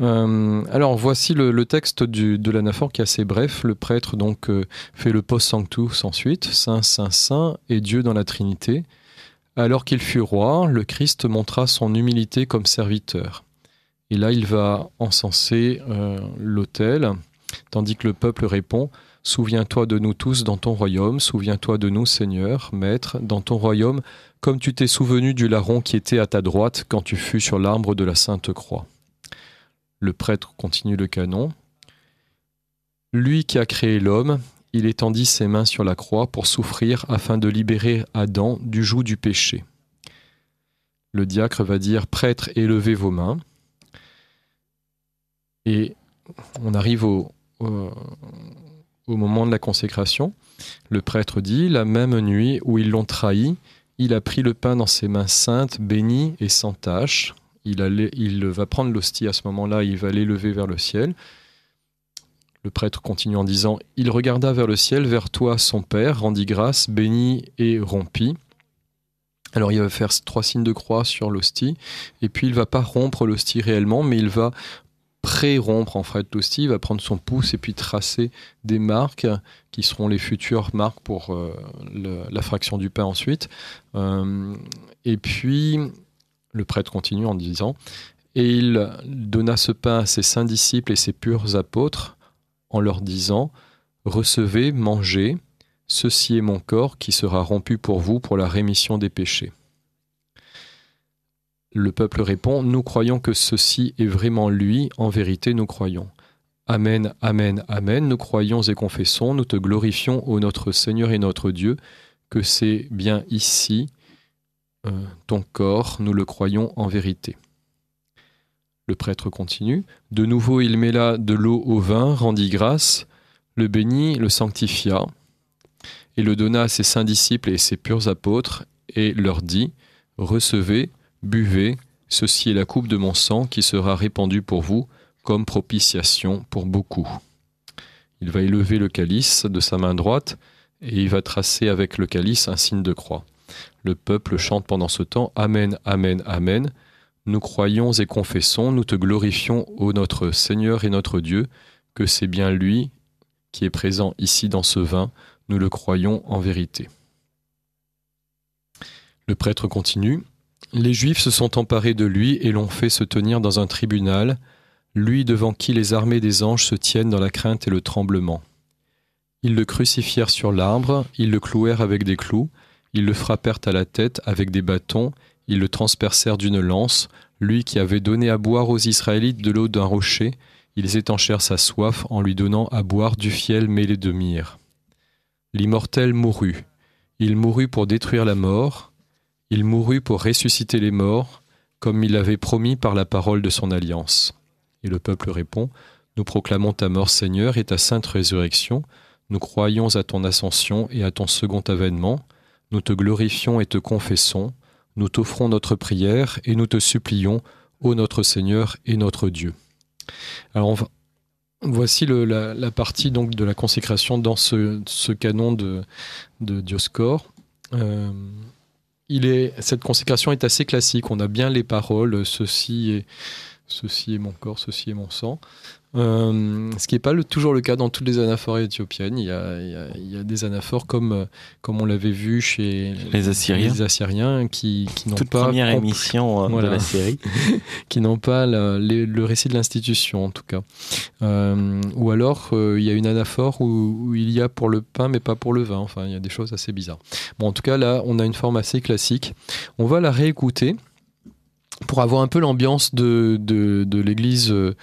Euh, alors voici le, texte de l'anaphore qui est assez bref. Le prêtre donc euh, fait le post sanctus ensuite, saint, saint, saint, et Dieu dans la Trinité. Alors qu'il fut roi, le Christ montra son humilité comme serviteur. Et là, il va encenser euh, l'autel, tandis que le peuple répond Souviens-toi de nous tous dans ton royaume, souviens-toi de nous, Seigneur, Maître, dans ton royaume, comme tu t'es souvenu du larron qui était à ta droite quand tu fus sur l'arbre de la Sainte Croix. Le prêtre continue le canon. Lui qui a créé l'homme, il étendit ses mains sur la croix pour souffrir afin de libérer Adam du joug du péché. Le diacre va dire Prêtre, élevez vos mains. Et on arrive au, moment de la consécration. Le prêtre dit La même nuit où ils l'ont trahi, il a pris le pain dans ses mains saintes, bénies et sans tache il, va prendre l'hostie à ce moment-là, il va l'élever vers le ciel. Le prêtre continue en disant Il regarda vers le ciel, vers toi, son Père, rendit grâce, bénit et rompit. Alors il va faire trois signes de croix sur l'hostie, et puis il va pas rompre l'hostie réellement, mais il va pré-rompre en fait l'hostie, il va prendre son pouce et puis tracer des marques qui seront les futures marques pour euh, la fraction du pain ensuite. Euh, et puis le prêtre continue en disant Et il donna ce pain à ses saints disciples et ses purs apôtres, en leur disant Recevez, mangez, ceci est mon corps qui sera rompu pour vous pour la rémission des péchés. Le peuple répond Nous croyons que ceci est vraiment lui, en vérité nous croyons. Amen, Amen, Amen, nous croyons et confessons, nous te glorifions, ô notre Seigneur et notre Dieu, que c'est bien ici euh, ton corps, nous le croyons en vérité. Le prêtre continue. De nouveau il mêla de l'eau au vin, rendit grâce, le bénit, le sanctifia, et le donna à ses saints disciples et ses purs apôtres, et leur dit, Recevez, buvez, ceci est la coupe de mon sang qui sera répandue pour vous comme propitiation pour beaucoup. Il va élever le calice de sa main droite, et il va tracer avec le calice un signe de croix. Le peuple chante pendant ce temps Amen, Amen, Amen. Nous croyons et confessons, nous te glorifions, ô notre Seigneur et notre Dieu, que c'est bien lui qui est présent ici dans ce vin, nous le croyons en vérité. Le prêtre continue. Les Juifs se sont emparés de lui et l'ont fait se tenir dans un tribunal, lui devant qui les armées des anges se tiennent dans la crainte et le tremblement. Ils le crucifièrent sur l'arbre, ils le clouèrent avec des clous, ils le frappèrent à la tête avec des bâtons, ils le transpercèrent d'une lance, lui qui avait donné à boire aux Israélites de l'eau d'un rocher, ils étanchèrent sa soif en lui donnant à boire du fiel mêlé de myrrhe. L'immortel mourut. Il mourut pour détruire la mort, il mourut pour ressusciter les morts, comme il l'avait promis par la parole de son alliance. Et le peuple répond, Nous proclamons ta mort Seigneur et ta sainte résurrection, nous croyons à ton ascension et à ton second avènement, nous te glorifions et te confessons, nous t'offrons notre prière et nous te supplions, ô notre Seigneur et notre Dieu. Alors voici la, partie donc de la consécration dans ce, canon de, Dioscor. Euh, il est, cette consécration est assez classique. On a bien les paroles, ceci ceci est mon corps, ceci est mon sang. Euh, ce qui n'est pas toujours le cas dans toutes les anaphores éthiopiennes. Il y a, des anaphores comme, euh, comme on l'avait vu chez les Assyriens, Assyriens hein, <laughs> qui, n'ont pas. première émission de la série. qui n'ont pas le récit de l'institution, en tout cas. Euh, ou alors, il y a une anaphore où, où, il y a pour le pain, mais pas pour le vin. Enfin, il y a des choses assez bizarres. Bon, en tout cas, là, on a une forme assez classique. On va la réécouter pour avoir un peu l'ambiance de, de, l'église euh,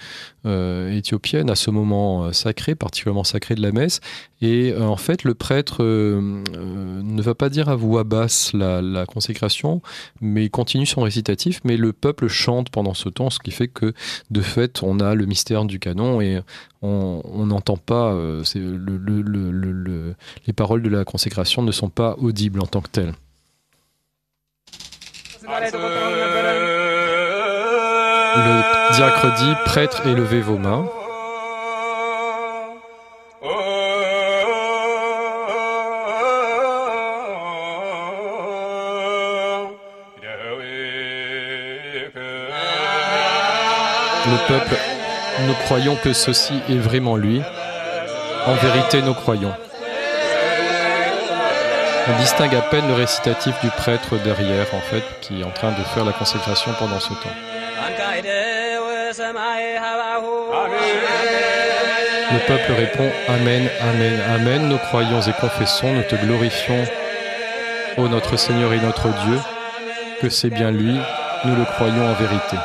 euh, éthiopienne à ce moment euh, sacré, particulièrement sacré de la messe. Et en fait, le prêtre ne va pas dire à voix basse la, consécration, mais il continue son récitatif, mais le peuple chante pendant ce temps, ce qui fait que de fait, on a le mystère du canon et on n'entend pas, le, les paroles de la consécration ne sont pas audibles en tant que telles le diacre dit prêtre, élevez vos mains. Le peuple, nous croyons que ceci est vraiment lui. En vérité, nous croyons. On distingue à peine le récitatif du prêtre derrière, en fait, qui est en train de faire la consécration pendant ce temps. Le peuple répond Amen, Amen, Amen. Nous croyons et confessons, nous te glorifions, ô notre Seigneur et notre Dieu, que c'est bien lui, nous le croyons en vérité.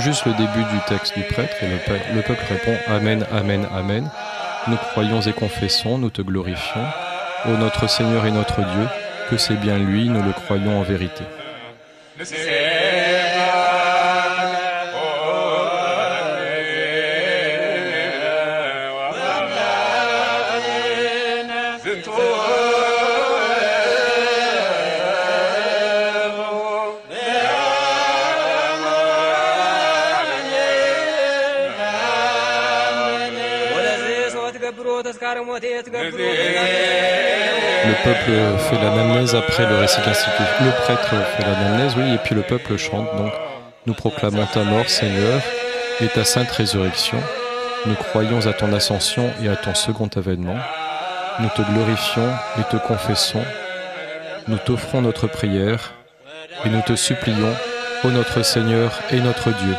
juste le début du texte du prêtre et le peuple répond Amen, Amen, Amen. Nous croyons et confessons, nous te glorifions. Ô notre Seigneur et notre Dieu, que c'est bien lui, nous le croyons en vérité. peuple fait la l'anamnèse après le récit d'institut. Le prêtre fait la l'anamnèse, oui, et puis le peuple chante. Donc, nous proclamons ta mort, Seigneur, et ta sainte résurrection. Nous croyons à ton ascension et à ton second avènement. Nous te glorifions et te confessons. Nous t'offrons notre prière et nous te supplions, ô notre Seigneur et notre Dieu.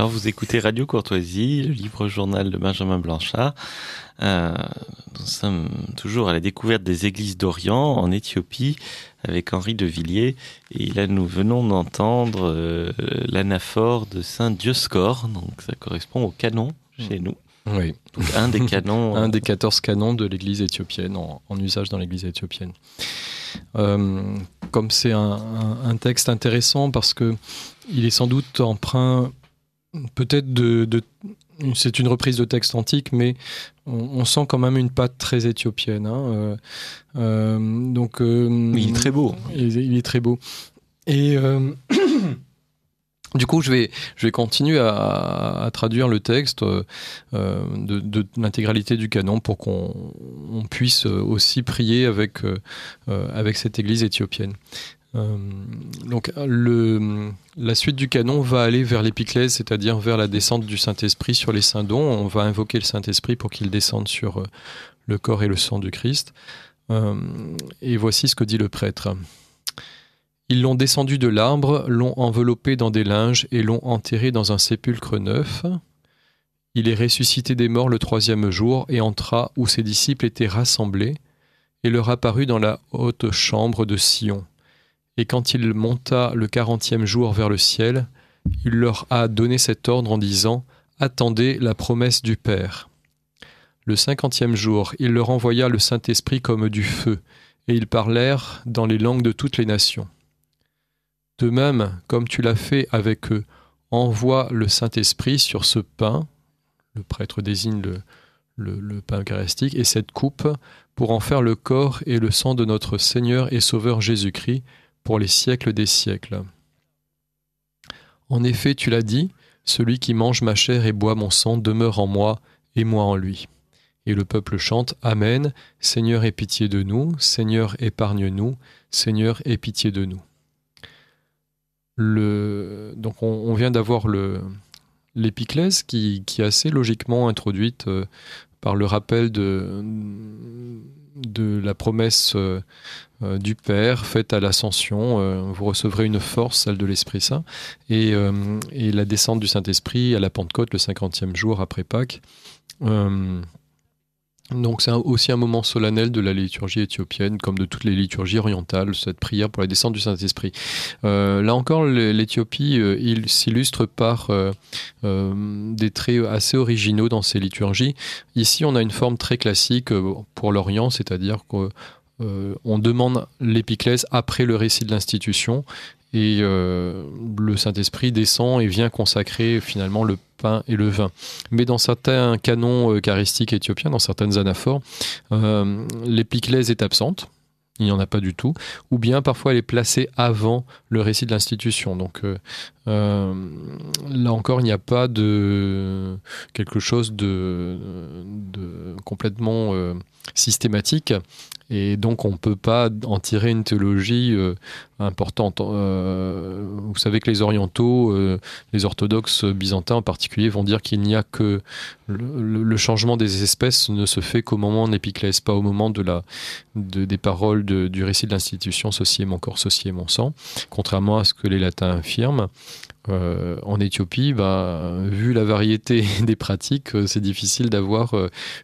Alors vous écoutez Radio Courtoisie, le livre journal de Benjamin Blanchard. Euh, nous sommes toujours à la découverte des églises d'Orient en Éthiopie avec Henri de Villiers. Et là nous venons d'entendre euh, l'anaphore de Saint Dioscor. donc ça correspond au canon chez nous. Oui. un des canons. <laughs> un des 14 canons de l'église éthiopienne, en, usage dans l'église éthiopienne. Euh, comme c'est un, texte intéressant parce que il est sans doute emprunt peut-être de, c'est une reprise de texte antique, mais on, sent quand même une patte très éthiopienne. Hein. Euh, euh, donc, euh, il est très beau. Il, est très beau. Et <coughs> du coup, je vais, je vais continuer à, traduire le texte de, l'intégralité du canon pour qu'on puisse aussi prier avec, avec cette église éthiopienne. Euh, donc la suite du canon va aller vers l'épiclèse, c'est-à-dire vers la descente du Saint-Esprit sur les saints dons. On va invoquer le Saint-Esprit pour qu'il descende sur euh, le corps et le sang du Christ. Euh, et voici ce que dit le prêtre. Ils l'ont descendu de l'arbre, l'ont enveloppé dans des linges et l'ont enterré dans un sépulcre neuf. Il est ressuscité des morts le troisième jour et entra où ses disciples étaient rassemblés et leur apparut dans la haute chambre de Sion. Et quand il monta le quarantième jour vers le ciel, il leur a donné cet ordre en disant Attendez la promesse du Père. Le cinquantième jour, il leur envoya le Saint-Esprit comme du feu, et ils parlèrent dans les langues de toutes les nations. De même, comme tu l'as fait avec eux, envoie le Saint-Esprit sur ce pain, le prêtre désigne le, pain eucharistique, et cette coupe, pour en faire le corps et le sang de notre Seigneur et Sauveur Jésus-Christ, pour les siècles des siècles. En effet, tu l'as dit, celui qui mange ma chair et boit mon sang demeure en moi, et moi en lui. Et le peuple chante Amen, Seigneur, aie pitié de nous, Seigneur, épargne-nous, Seigneur, aie pitié de nous. Le, donc on, vient d'avoir l'épiclèse qui, qui, est assez logiquement introduite euh, par le rappel de, de la promesse euh, euh, du Père faite à l'ascension. Euh, vous recevrez une force, celle de l'Esprit Saint, et, euh, la descente du Saint-Esprit à la Pentecôte, le 50e jour après Pâques. donc c'est aussi un moment solennel de la liturgie éthiopienne, comme de toutes les liturgies orientales, cette prière pour la descente du Saint-Esprit. là encore, l'Éthiopie il s'illustre par des traits assez originaux dans ses liturgies. Ici, on a une forme très classique pour l'Orient, c'est-à-dire que euh, on demande l'épiclèse après le récit de l'institution et euh, le Saint-Esprit descend et vient consacrer finalement le pain et le vin. Mais dans certains canons euh, eucharistiques éthiopiens, dans certaines anaphores, l'épiclèse est absente. Il n'y en a pas du tout. Ou bien parfois elle est placée avant le récit de l'institution. Donc là encore, il n'y a pas de quelque chose de complètement systématique. Et donc, on ne peut pas en tirer une théologie euh, importante. Euh, vous savez que les orientaux, euh, les orthodoxes byzantins en particulier, vont dire qu'il n'y a que le, changement des espèces ne se fait qu'au moment d'Épiclès, pas au moment de la, des paroles du récit de l'institution Ceci est mon corps, ceci est mon sang, contrairement à ce que les latins affirment. en Éthiopie, bah, vu la variété <laughs> des pratiques, c'est difficile d'avoir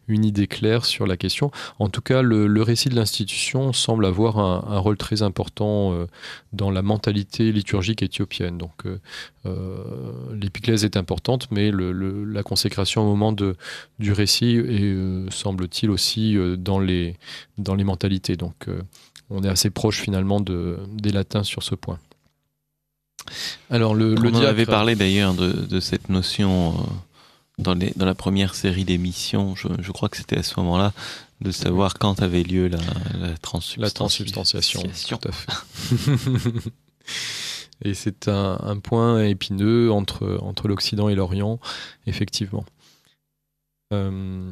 une idée claire sur la question. En tout cas, le, le récit de l'institution semble avoir un, rôle très important euh, dans la mentalité liturgique éthiopienne. Donc euh, euh l'épiclèse est importante, mais la consécration au moment de, du récit est, euh, semble-t-il, aussi dans, les, dans les mentalités. Donc on est assez proche finalement de, des latins sur ce point. Alors le, on avait parlé d'ailleurs de, cette notion dans, dans, la première série d'émissions, je, crois que c'était à ce moment-là, de savoir quand avait lieu la, la La transsubstantiation, <laughs> et c'est un, point épineux entre, entre l'Occident et l'Orient, effectivement. Euh,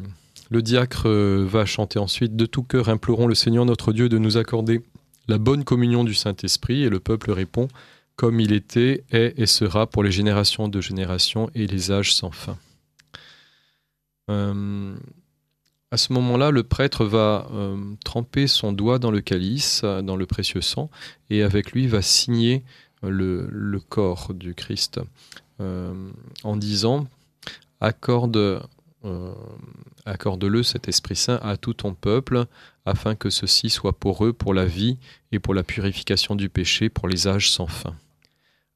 le diacre va chanter ensuite De tout cœur implorons le Seigneur notre Dieu de nous accorder la bonne communion du Saint-Esprit, et le peuple répond Comme il était, est et sera pour les générations de générations et les âges sans fin. Euh, à ce moment-là, le prêtre va euh, tremper son doigt dans le calice, euh, dans le précieux sang, et avec lui va signer euh, le, corps du Christ en disant accorde accorde-le cet Esprit Saint à tout ton peuple, afin que ceci soit pour eux, pour la vie et pour la purification du péché, pour les âges sans fin.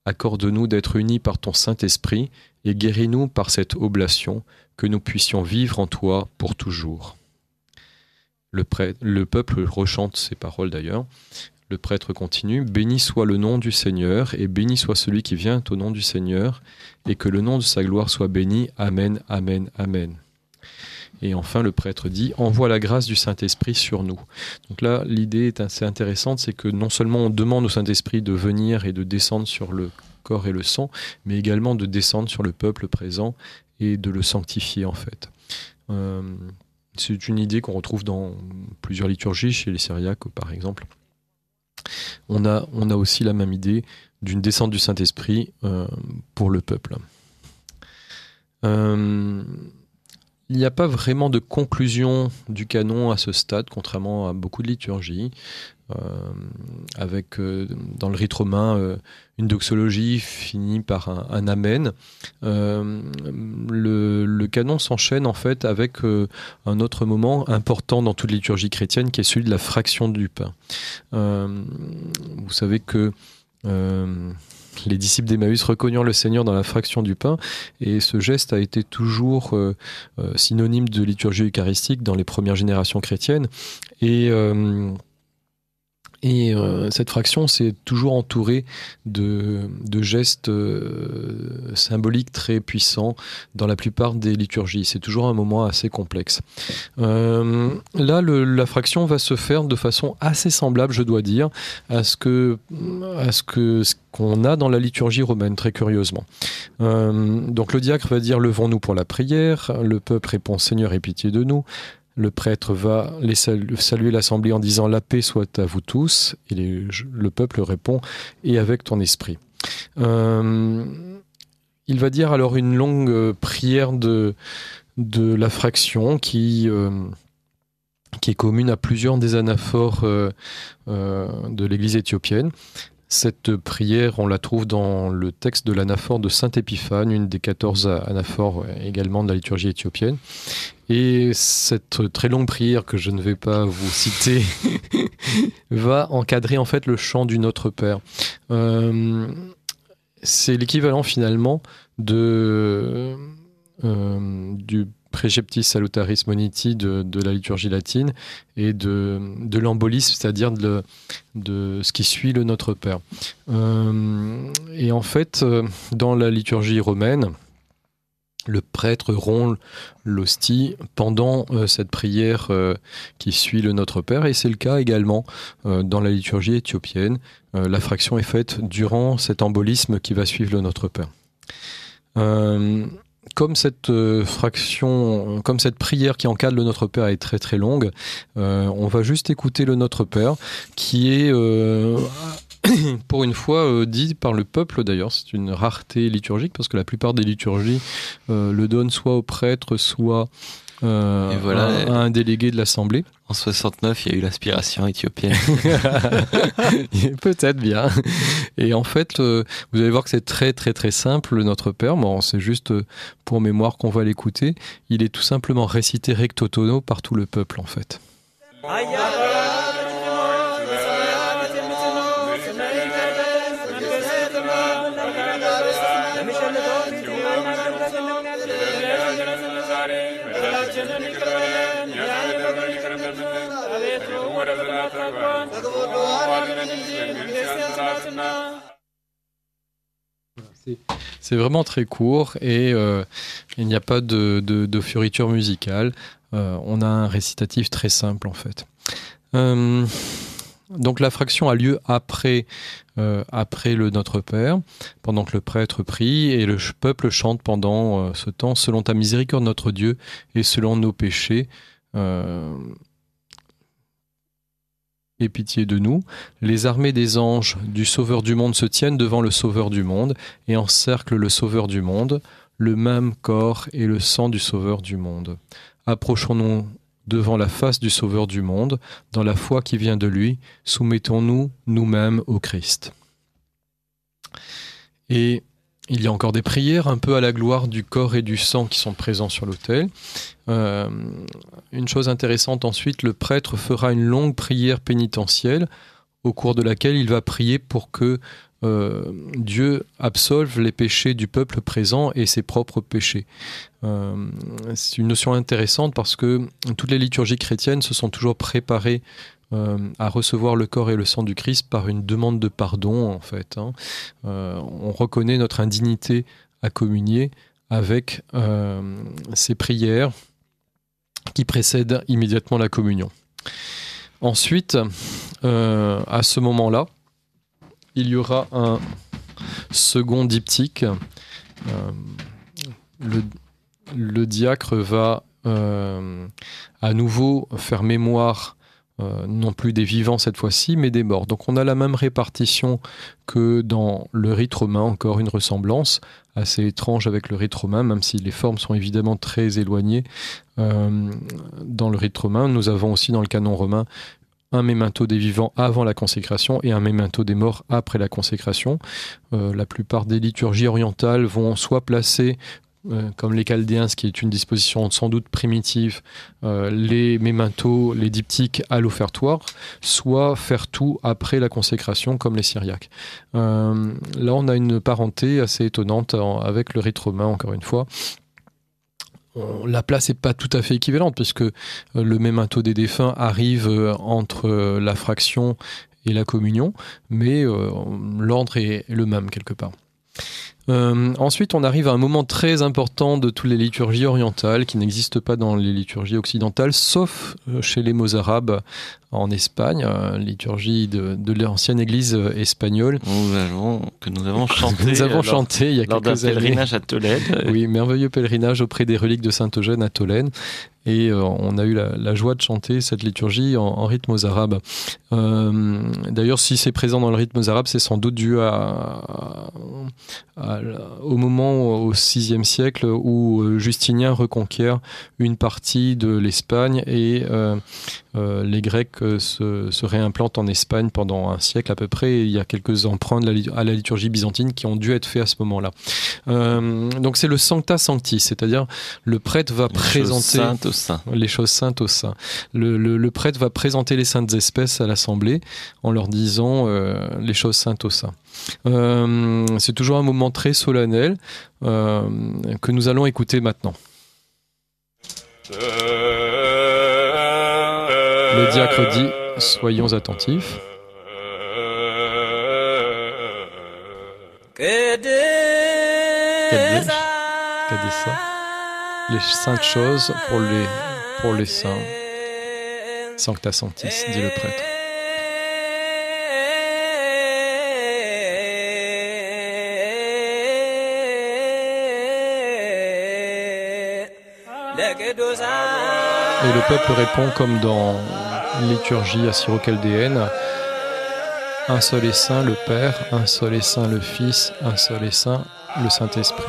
Accorde-nous d'être unis par ton Saint-Esprit et guéris-nous par cette oblation, que nous puissions vivre en toi pour toujours. Le, peuple rechante ces paroles d'ailleurs. Le prêtre continue, Béni soit le nom du Seigneur, et béni soit celui qui vient au nom du Seigneur, et que le nom de sa gloire soit béni. Amen, Amen, Amen. Et enfin, le prêtre dit Envoie la grâce du Saint-Esprit sur nous. Donc là, l'idée est assez intéressante c'est que non seulement on demande au Saint-Esprit de venir et de descendre sur le corps et le sang, mais également de descendre sur le peuple présent et de le sanctifier en fait. Euh, c'est une idée qu'on retrouve dans plusieurs liturgies, chez les Syriaques par exemple. On a, on a aussi la même idée d'une descente du Saint-Esprit euh, pour le peuple. Euh, il n'y a pas vraiment de conclusion du canon à ce stade, contrairement à beaucoup de liturgies, euh, avec euh, dans le rite romain euh, une doxologie finie par un, amène. amen. Le, le, canon s'enchaîne en fait avec un autre moment important dans toute liturgie chrétienne qui est celui de la fraction du pain. vous savez que les disciples d'Emmaüs reconnurent le Seigneur dans la fraction du pain, et ce geste a été toujours euh, euh, synonyme de liturgie eucharistique dans les premières générations chrétiennes. Et euh, et euh, cette fraction, s'est toujours entourée de, gestes euh, symboliques très puissants dans la plupart des liturgies. C'est toujours un moment assez complexe. Euh, là, la fraction va se faire de façon assez semblable, je dois dire, à ce ce qu'on a dans la liturgie romaine, très curieusement. donc le diacre va dire Levons-nous pour la prière, le peuple répond Seigneur, aie pitié de nous. Le prêtre va saluer, l'assemblée en disant La paix soit à vous tous. Et le peuple répond Et avec ton esprit. Euh, il va dire alors une longue euh, prière de, de la fraction qui. Euh, qui est commune à plusieurs des anaphores de l'Église éthiopienne. Cette prière, on la trouve dans le texte de l'anaphore de Saint Épiphane, une des 14 anaphores également de la liturgie éthiopienne. Et cette très longue prière que je ne vais pas vous citer <laughs> va encadrer en fait le chant du Notre Père. Euh, c'est l'équivalent finalement de, euh, du preceptis salutaris moniti de, la liturgie latine et de, de l'embolisme, c'est-à-dire de, ce qui suit le Notre Père. Euh, et en fait, dans la liturgie romaine, le prêtre rompt l'hostie pendant euh, cette prière euh, qui suit le Notre Père, et c'est le cas également euh, dans la liturgie éthiopienne. la fraction est faite durant cet embolisme qui va suivre le Notre Père. comme cette fraction, comme cette prière qui encadre le Notre Père est très très longue, on va juste écouter le Notre Père qui est <coughs> pour une fois euh, dit par le peuple d'ailleurs. C'est une rareté liturgique parce que la plupart des liturgies euh, le donnent soit au prêtre, soit euh, à, un délégué de l'Assemblée. En 69, il y a eu l'aspiration éthiopienne. <laughs> Peut-être bien. Et en fait, vous allez voir que c'est très très très simple, notre Père. Bon, c'est juste pour mémoire qu'on va l'écouter. Il est tout simplement récité recto tono par tout le peuple en fait. C'est vraiment très court et euh, il n'y a pas de, furiture fioriture musicale. Euh, on a un récitatif très simple en fait. Euh, donc la fraction a lieu après, après le Notre Père, pendant que le prêtre prie et le peuple chante pendant ce temps, selon ta miséricorde notre Dieu et selon nos péchés. Et pitié de nous. Les armées des anges du Sauveur du monde se tiennent devant le Sauveur du monde et encerclent le Sauveur du monde, le même corps et le sang du Sauveur du monde. Approchons-nous devant la face du Sauveur du monde, dans la foi qui vient de lui, soumettons-nous nous-mêmes au Christ. Et il y a encore des prières un peu à la gloire du corps et du sang qui sont présents sur l'autel. Euh, une chose intéressante ensuite, le prêtre fera une longue prière pénitentielle au cours de laquelle il va prier pour que euh, Dieu absolve les péchés du peuple présent et ses propres péchés. Euh, c'est une notion intéressante parce que toutes les liturgies chrétiennes se sont toujours préparées euh, à recevoir le corps et le sang du Christ par une demande de pardon, en fait. Hein. Euh, on reconnaît notre indignité à communier avec euh, ces prières qui précèdent immédiatement la communion. Ensuite, à ce moment-là, il y aura un second diptyque. le, diacre va à nouveau faire mémoire euh, non plus des vivants cette fois-ci, mais des morts. Donc on a la même répartition que dans le rite romain, encore une ressemblance assez étrange avec le rite romain, même si les formes sont évidemment très éloignées. Euh, dans le rite romain, nous avons aussi dans le canon romain un memento des vivants avant la consécration et un memento des morts après la consécration. Euh, la plupart des liturgies orientales vont soit placer comme les Chaldéens, ce qui est une disposition sans doute primitive, euh, les mémentos, les diptyques à l'offertoire, soit faire tout après la consécration, comme les Syriaques. Euh, là, on a une parenté assez étonnante avec le rite romain, encore une fois euh, la place n'est pas tout à fait équivalente puisque le mémento des défunts arrive entre la fraction et la communion, mais l'ordre est le même quelque part. Euh, ensuite, on arrive à un moment très important de toutes les liturgies orientales qui n'existent pas dans les liturgies occidentales, sauf euh, chez les mots arabes, en Espagne, euh, liturgie de, de l'ancienne église euh, espagnole. que nous avons chanté. nous avons chanté il y a quelques années. pèlerinage à Tolède. <laughs> oui, merveilleux pèlerinage auprès des reliques de Saint Eugène à Tolède. Et euh, on a eu la, joie de chanter cette liturgie en, rythme aux arabes. D'ailleurs, si c'est présent dans le rythme aux arabes, c'est sans doute dû à, au moment au VIe siècle où Justinien reconquiert une partie de l'Espagne et les Grecs se, réimplante en Espagne pendant un siècle à peu près. Il y a quelques emprunts à la liturgie byzantine qui ont dû être faits à ce moment-là. Euh, donc c'est le sancta sancti, c'est-à-dire le prêtre va présenter les choses saintes au saint. Le, prêtre va présenter les saintes espèces à l'assemblée en leur disant euh, les choses saintes au saints euh, c'est toujours un moment très solennel que nous allons écouter maintenant le euh, diacre dit Soyons attentifs. dit ça. »« les cinq choses pour les, pour les saints. Sancta senti, dit le prêtre. Et le peuple répond comme dans liturgie assyro-chaldéenne. Un seul et saint le Père, un seul et saint le Fils, un seul et saint le Saint-Esprit.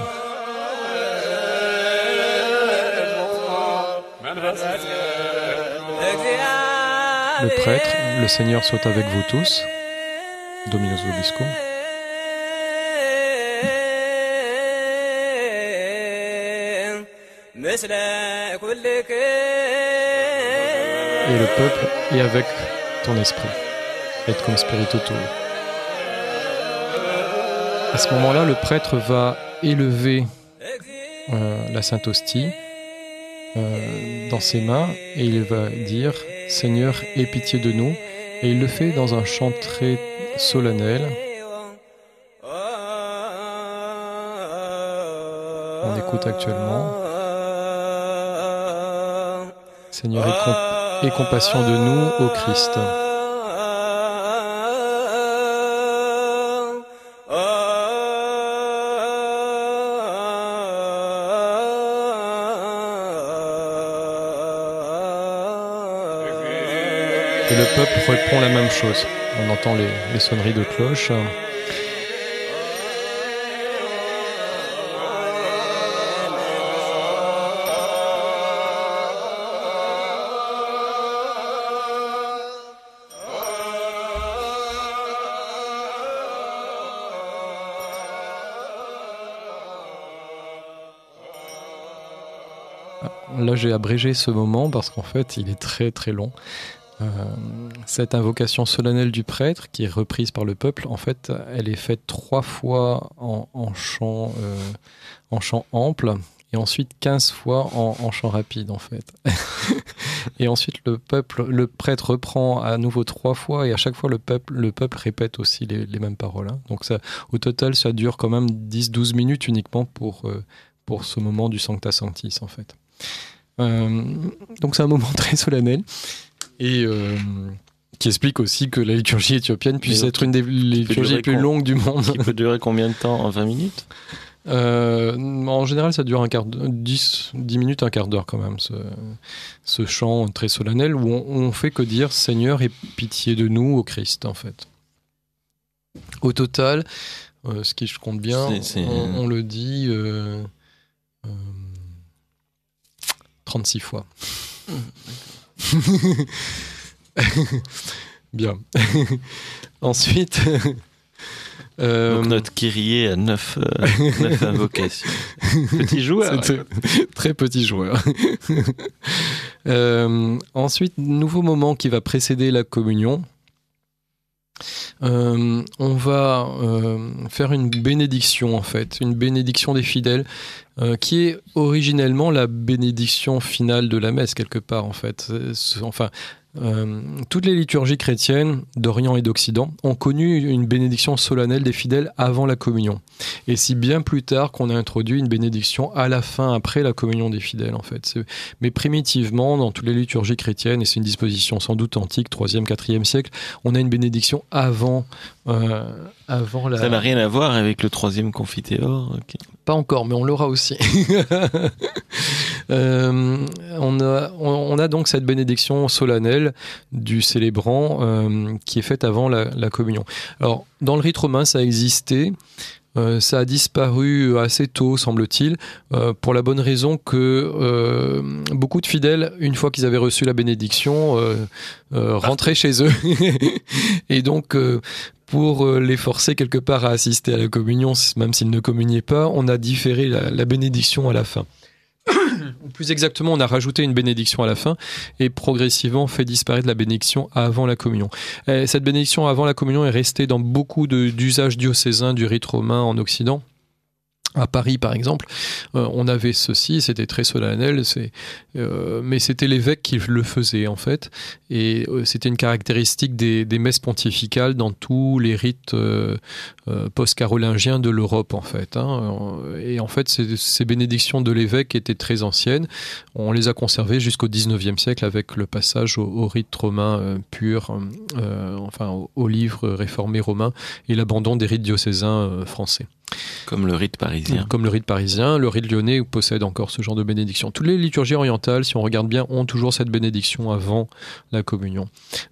Le prêtre, le Seigneur soit avec vous tous. Dominus Vobiscum et le peuple et avec ton esprit. Et comme spiritu tuo. À ce moment-là, le prêtre va élever euh, la Sainte Hostie euh, dans ses mains et il va dire Seigneur, aie pitié de nous. Et il le fait dans un chant très solennel. On écoute actuellement. Seigneur, écoute et compassion de nous, au Christ. Et le peuple reprend la même chose. On entend les sonneries de cloches. j'ai abrégé ce moment parce qu'en fait il est très très long. Euh, cette invocation solennelle du prêtre, qui est reprise par le peuple, en fait, elle est faite trois fois en, en chant, euh, en chant ample, et ensuite 15 fois en, en chant rapide, en fait. <laughs> et ensuite, le peuple, le prêtre reprend à nouveau trois fois, et à chaque fois, le peuple, le peuple répète aussi les, mêmes paroles. Hein. Donc, ça, au total, ça dure quand même 10-12 minutes uniquement pour, euh, pour ce moment du Sancta Sanctis, en fait. Euh, donc c'est un moment <laughs> très solennel. Et euh, qui explique aussi que la liturgie éthiopienne puisse être une des liturgies les plus longues du monde. Qui peut durer combien de temps 20 minutes euh, en général, ça dure un quart 10, minutes, un quart d'heure quand même, ce, chant très solennel où on, on fait que dire Seigneur, aie pitié de nous au Christ, en fait. Au total, ce qui je compte bien, On, le dit. 36 fois. <laughs> Bien. <laughs> Ensuite. Euh, notre Kyrie a 9, invocations. petit joueur. Très petit joueur. <laughs> Euh, ensuite, nouveau moment qui va précéder la communion. Euh, on va euh, faire une bénédiction en fait, une bénédiction des fidèles, euh, qui est originellement la bénédiction finale de la messe quelque part en fait. Enfin, euh, toutes les liturgies chrétiennes d'Orient et d'Occident ont connu une bénédiction solennelle des fidèles avant la communion. Et si bien plus tard qu'on a introduit une bénédiction à la fin, après la communion des fidèles, en fait. Mais primitivement, dans toutes les liturgies chrétiennes, et c'est une disposition sans doute antique, 3e, 4e siècle, on a une bénédiction avant euh, avant la... Ça n'a rien à voir avec le troisième confiteor. Pas encore, mais on l'aura aussi. <laughs> Euh, on, a, donc cette bénédiction solennelle du célébrant euh, qui est faite avant la, la, communion. Alors, dans le rite romain, ça existait. Euh, ça a disparu euh, assez tôt, semble-t-il, euh, pour la bonne raison que beaucoup de fidèles, une fois qu'ils avaient reçu la bénédiction, ah. rentraient chez eux. <laughs> et donc, pour les forcer quelque part à assister à la communion, même s'ils ne communiaient pas, on a différé la bénédiction à la fin plus exactement, on a rajouté une bénédiction à la fin et progressivement fait disparaître la bénédiction avant la communion. Eh, cette bénédiction avant la communion est restée dans beaucoup d'usages diocésains du rite romain en Occident. À Paris, par exemple, euh, on avait ceci, c'était très solennel, euh, mais c'était l'évêque qui le faisait, en fait. Et euh, c'était une caractéristique des, messes pontificales dans tous les rites post-carolingiens de l'Europe, en fait. Hein. Et en fait, ces, bénédictions de l'évêque étaient très anciennes. On les a conservées jusqu'au 19e siècle avec le passage au, rite romain pur, enfin, au, au, livre réformé romain et l'abandon des rites diocésains français. Comme le rite parisien. Comme le rite parisien, le rite lyonnais possède encore ce genre de bénédiction. Toutes les liturgies orientales, si on regarde bien, ont toujours cette bénédiction avant la communion.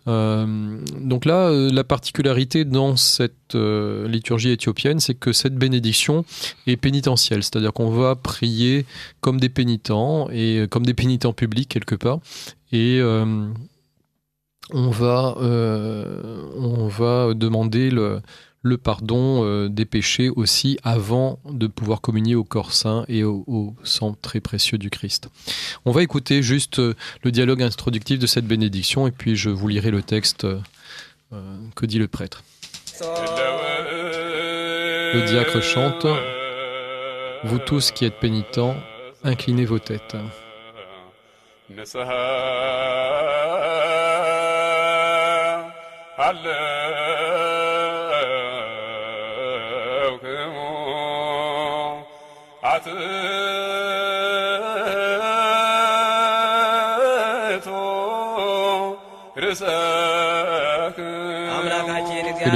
Euh, donc là, euh, la particularité dans cette euh, liturgie éthiopienne, c'est que cette bénédiction est pénitentielle, c'est-à-dire qu'on va prier comme des pénitents et comme des pénitents publics quelque part, et on va on va demander le le pardon euh, des péchés aussi avant de pouvoir communier au corps saint et au, sang très précieux du Christ. On va écouter juste euh, le dialogue introductif de cette bénédiction et puis je vous lirai le texte euh, que dit le prêtre. Le diacre chante Vous tous qui êtes pénitents, inclinez vos têtes.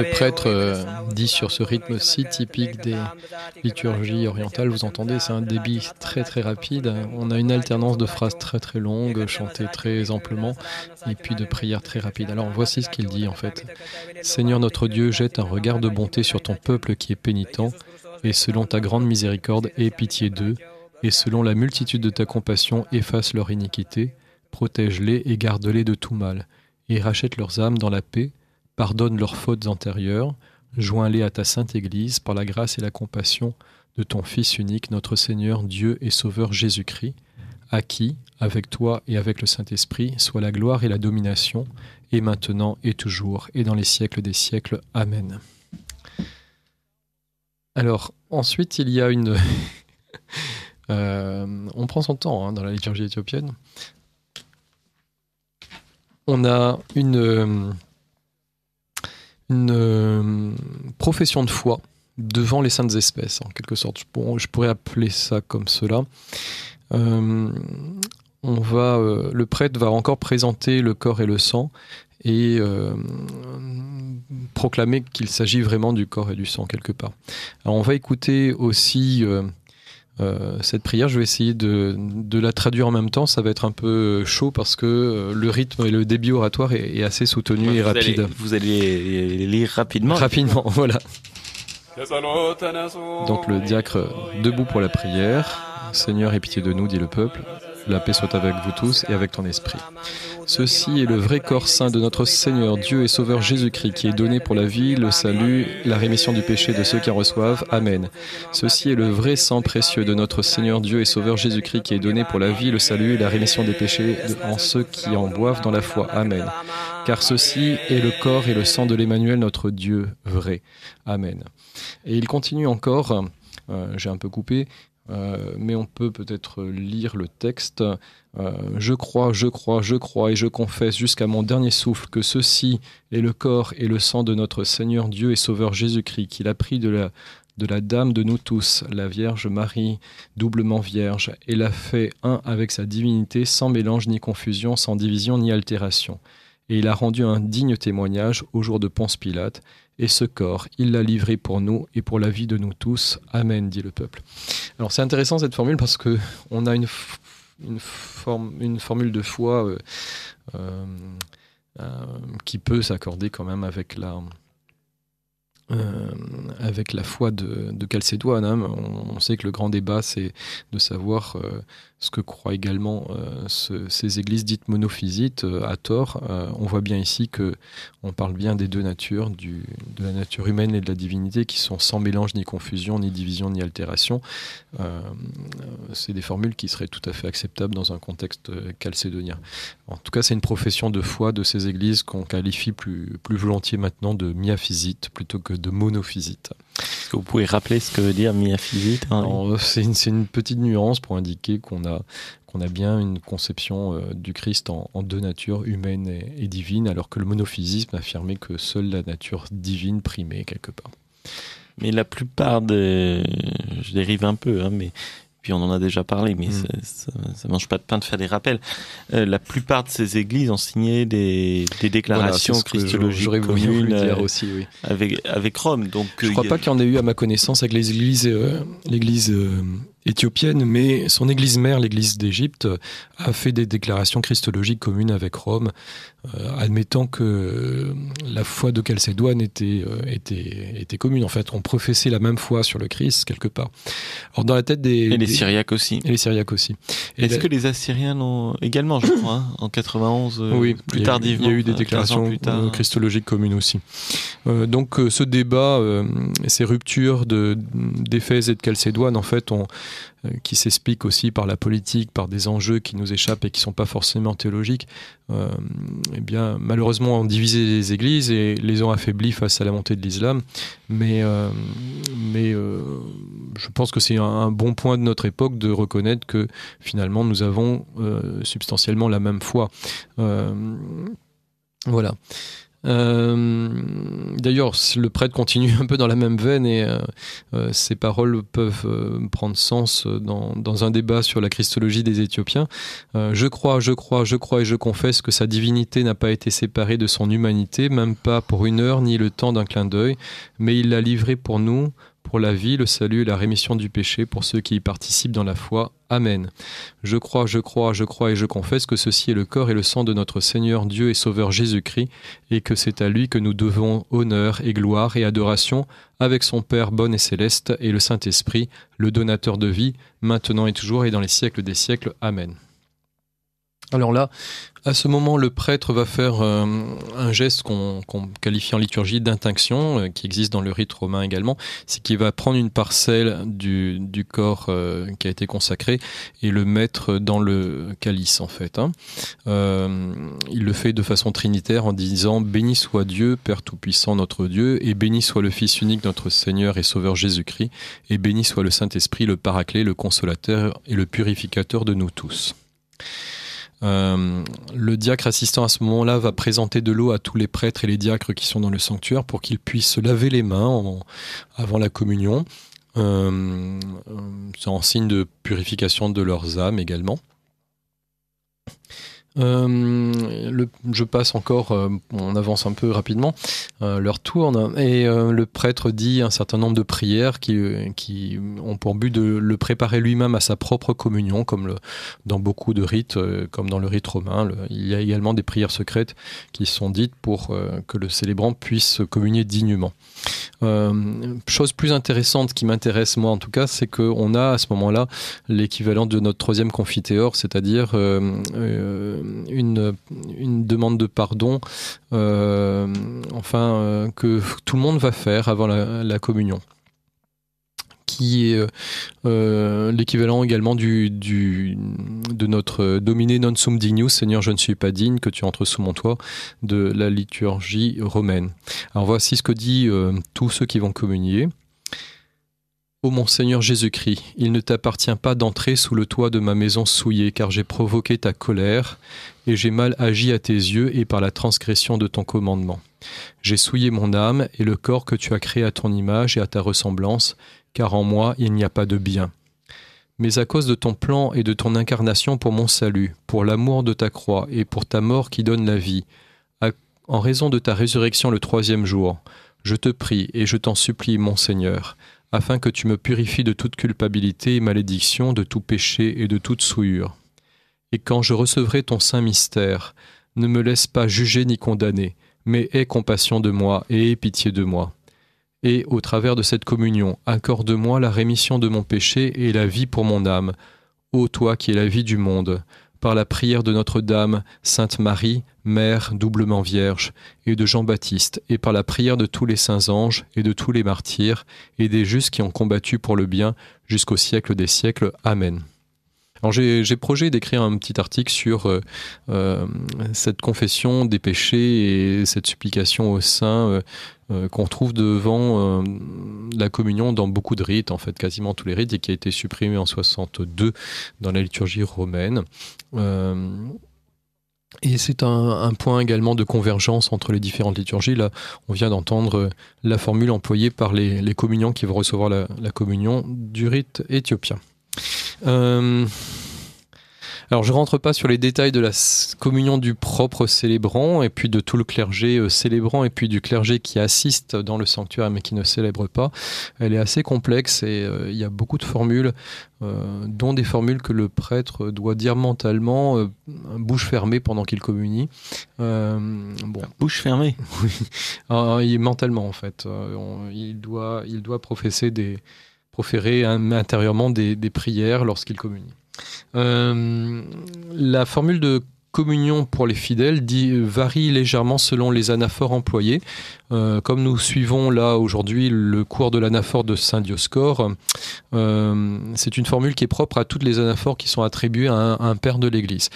le prêtre dit sur ce rythme si typique des liturgies orientales, vous entendez, c'est un débit très très rapide. On a une alternance de phrases très très longues, chantées très amplement, et puis de prières très rapides. Alors voici ce qu'il dit en fait. Seigneur notre Dieu, jette un regard de bonté sur ton peuple qui est pénitent, et selon ta grande miséricorde, aie pitié d'eux, et selon la multitude de ta compassion, efface leur iniquité, protège-les et garde-les de tout mal, et rachète leurs âmes dans la paix Pardonne leurs fautes antérieures, joins-les à ta sainte Église par la grâce et la compassion de ton Fils unique, notre Seigneur, Dieu et Sauveur Jésus-Christ, à qui, avec toi et avec le Saint-Esprit, soit la gloire et la domination, et maintenant et toujours, et dans les siècles des siècles. Amen. Alors, ensuite, il y a une... <laughs> Euh, on prend son temps hein, dans la liturgie éthiopienne. On a une... Euh, une euh, profession de foi devant les saintes espèces, en quelque sorte. Je, pourrais appeler ça comme cela. Euh, on va, euh, le prêtre va encore présenter le corps et le sang et proclamer qu'il s'agit vraiment du corps et du sang quelque part. on va écouter aussi euh, cette prière, je vais essayer de, la traduire en même temps. Ça va être un peu chaud parce que euh, le rythme et le débit oratoire est, assez soutenu et rapide. vous allez lire rapidement. Rapidement, <laughs> voilà. Donc le diacre debout pour la prière. Seigneur, aie pitié de nous, dit le peuple. La paix soit avec vous tous et avec ton esprit. Ceci est le vrai corps saint de notre Seigneur Dieu et Sauveur Jésus-Christ qui est donné pour la vie, le salut, la rémission du péché de ceux qui en reçoivent. Amen. Ceci est le vrai sang précieux de notre Seigneur Dieu et Sauveur Jésus-Christ qui est donné pour la vie, le salut et la rémission des péchés en ceux qui en boivent dans la foi. Amen. Car ceci est le corps et le sang de l'Emmanuel, notre Dieu vrai. Amen. Et il continue encore. Euh, j'ai un peu coupé, euh, mais on peut peut-être lire le texte. Euh, je crois, je crois, je crois et je confesse jusqu'à mon dernier souffle que ceci est le corps et le sang de notre Seigneur Dieu et Sauveur Jésus-Christ, qu'il a pris de la, de la Dame de nous tous, la Vierge Marie, doublement vierge, et l'a fait un avec sa divinité, sans mélange ni confusion, sans division ni altération. Et il a rendu un digne témoignage au jour de Ponce Pilate, et ce corps, il l'a livré pour nous et pour la vie de nous tous. Amen, dit le peuple. Alors c'est intéressant cette formule parce que on a une, une, une formule de foi euh, euh, euh, qui peut s'accorder quand même avec la, avec la foi de, de Calcédoine. Hein. On, sait que le grand débat, c'est de savoir ce que croient également euh, ces églises dites monophysites euh, à tort. Euh, on voit bien ici que on parle bien des deux natures, du, de la nature humaine et de la divinité, qui sont sans mélange ni confusion, ni division, ni altération. c'est des formules qui seraient tout à fait acceptables dans un contexte calcédonien. En tout cas, c'est une profession de foi de ces églises qu'on qualifie plus, plus volontiers maintenant de miaphysite plutôt que de monophysite. vous pouvez rappeler ce que veut dire miaphysite C'est une petite nuance pour indiquer qu'on a qu'on a bien une conception euh, du Christ en, deux natures, humaine et, divine, alors que le monophysisme affirmait que seule la nature divine primait quelque part. Mais la plupart des... Je dérive un peu, hein, mais puis on en a déjà parlé, mais mm. ça, ne mange pas de pain de faire des rappels. Euh, la plupart de ces églises ont signé des, déclarations christologiques euh, aussi, oui. avec, Rome. Donc, je ne crois pas qu'il y en ait eu, à ma connaissance, avec les églises, l'église éthiopienne, mais son église mère, l'église d'Égypte, a fait des déclarations christologiques communes avec Rome, euh, admettant que la foi de Chalcédoine était, euh, était, était, commune. En fait, on professait la même foi sur le Christ, quelque part. Alors, dans la tête des... Et les des... Syriaques aussi. Et les Syriaques aussi. Est-ce que les Assyriens l'ont également, je crois, hein, en 91, euh, oui, plus tardivement Il y a eu des déclarations hein. christologiques communes aussi. donc, ce débat, ces ruptures d'Éphèse et de Chalcédoine, en fait, ont euh, qui s'explique aussi par la politique, par des enjeux qui nous échappent et qui ne sont pas forcément théologiques, euh, eh bien, malheureusement, ont divisé les églises et les ont affaiblis face à la montée de l'islam. Mais, euh, mais je pense que c'est un, un, bon point de notre époque de reconnaître que finalement, nous avons substantiellement la même foi. voilà. Euh, d'ailleurs, le prêtre continue <laughs> un peu dans la même veine et ses euh, euh, paroles peuvent prendre sens dans, dans, un débat sur la christologie des Éthiopiens. je crois, je crois, je crois et je confesse que sa divinité n'a pas été séparée de son humanité, même pas pour une heure ni le temps d'un clin d'œil, mais il l'a livrée pour nous pour la vie, le salut et la rémission du péché pour ceux qui y participent dans la foi. Amen. Je crois, je crois, je crois et je confesse que ceci est le corps et le sang de notre Seigneur Dieu et Sauveur Jésus-Christ, et que c'est à lui que nous devons honneur et gloire et adoration avec son Père bon et céleste et le Saint-Esprit, le donateur de vie, maintenant et toujours et dans les siècles des siècles. Amen. Alors là, à ce moment, le prêtre va faire euh, un geste qu'on qualifie en liturgie d'intinction, euh, qui existe dans le rite romain également, c'est qu'il va prendre une parcelle du, corps euh, qui a été consacré et le mettre dans le calice en fait. Hein. il le fait de façon trinitaire en disant Béni soit Dieu, Père Tout-Puissant, notre Dieu, et béni soit le Fils unique, notre Seigneur et Sauveur Jésus-Christ, et béni soit le Saint-Esprit, le Paraclet, le Consolateur et le Purificateur de nous tous. Euh, le diacre assistant à ce moment-là va présenter de l'eau à tous les prêtres et les diacres qui sont dans le sanctuaire pour qu'ils puissent se laver les mains avant la communion. Euh, euh, c'est en signe de purification de leurs âmes également. Euh, le, je passe encore, euh, on avance un peu rapidement, euh, leur tourne, et euh, le prêtre dit un certain nombre de prières qui, qui ont pour but de le préparer lui-même à sa propre communion, comme le, dans beaucoup de rites, comme dans le rite romain. il y a également des prières secrètes qui sont dites pour que le célébrant puisse communier dignement. chose plus intéressante qui m'intéresse moi en tout cas, c'est qu'on a à ce moment-là l'équivalent de notre troisième confiteor, c'est-à-dire euh, une, demande de pardon, euh, enfin, euh, que tout le monde va faire avant la, communion qui est l'équivalent également du, de notre Dominé non sum dignus, Seigneur, je ne suis pas digne que tu entres sous mon toit, de la liturgie romaine. Alors voici ce que dit tous ceux qui vont communier. Ô mon Seigneur Jésus-Christ, il ne t'appartient pas d'entrer sous le toit de ma maison souillée, car j'ai provoqué ta colère, et j'ai mal agi à tes yeux et par la transgression de ton commandement. J'ai souillé mon âme et le corps que tu as créé à ton image et à ta ressemblance, car en moi il n'y a pas de bien. Mais à cause de ton plan et de ton incarnation pour mon salut, pour l'amour de ta croix et pour ta mort qui donne la vie, en raison de ta résurrection le troisième jour, je te prie et je t'en supplie, mon Seigneur, afin que tu me purifies de toute culpabilité et malédiction, de tout péché et de toute souillure. Et quand je recevrai ton saint mystère, ne me laisse pas juger ni condamner, mais aie compassion de moi et aie pitié de moi. Et, au travers de cette communion, accorde-moi la rémission de mon péché et la vie pour mon âme, ô toi qui es la vie du monde, par la prière de Notre-Dame, Sainte Marie, Mère doublement Vierge, et de Jean-Baptiste, et par la prière de tous les saints anges, et de tous les martyrs, et des justes qui ont combattu pour le bien jusqu'au siècle des siècles. Amen. Alors j'ai projet d'écrire un petit article sur euh, euh, cette confession des péchés et cette supplication au saint. Euh, euh, qu'on trouve devant euh, la communion dans beaucoup de rites, en fait, quasiment tous les rites, et qui a été supprimé en 62 dans la liturgie romaine. Euh, et c'est un, point également de convergence entre les différentes liturgies. Là, on vient d'entendre la formule employée par les, les communiants qui vont recevoir la, communion du rite éthiopien. Euh, alors je rentre pas sur les détails de la communion du propre célébrant et puis de tout le clergé euh, célébrant et puis du clergé qui assiste dans le sanctuaire mais qui ne célèbre pas. Elle est assez complexe et euh, il y a beaucoup de formules, euh, dont des formules que le prêtre doit dire mentalement, bouche fermée pendant qu'il communie. bon. Bouche fermée. <laughs> Oui. Ah, ah, mentalement en fait. il doit, il doit proférer hein, intérieurement des, des prières lorsqu'il communie. Euh, la formule de communion pour les fidèles dit, varie légèrement selon les anaphores employées. Euh, comme nous suivons là aujourd'hui le cours de l'anaphore de Saint Dioscore, euh, c'est une formule qui est propre à toutes les anaphores qui sont attribuées à un, père de l'Église.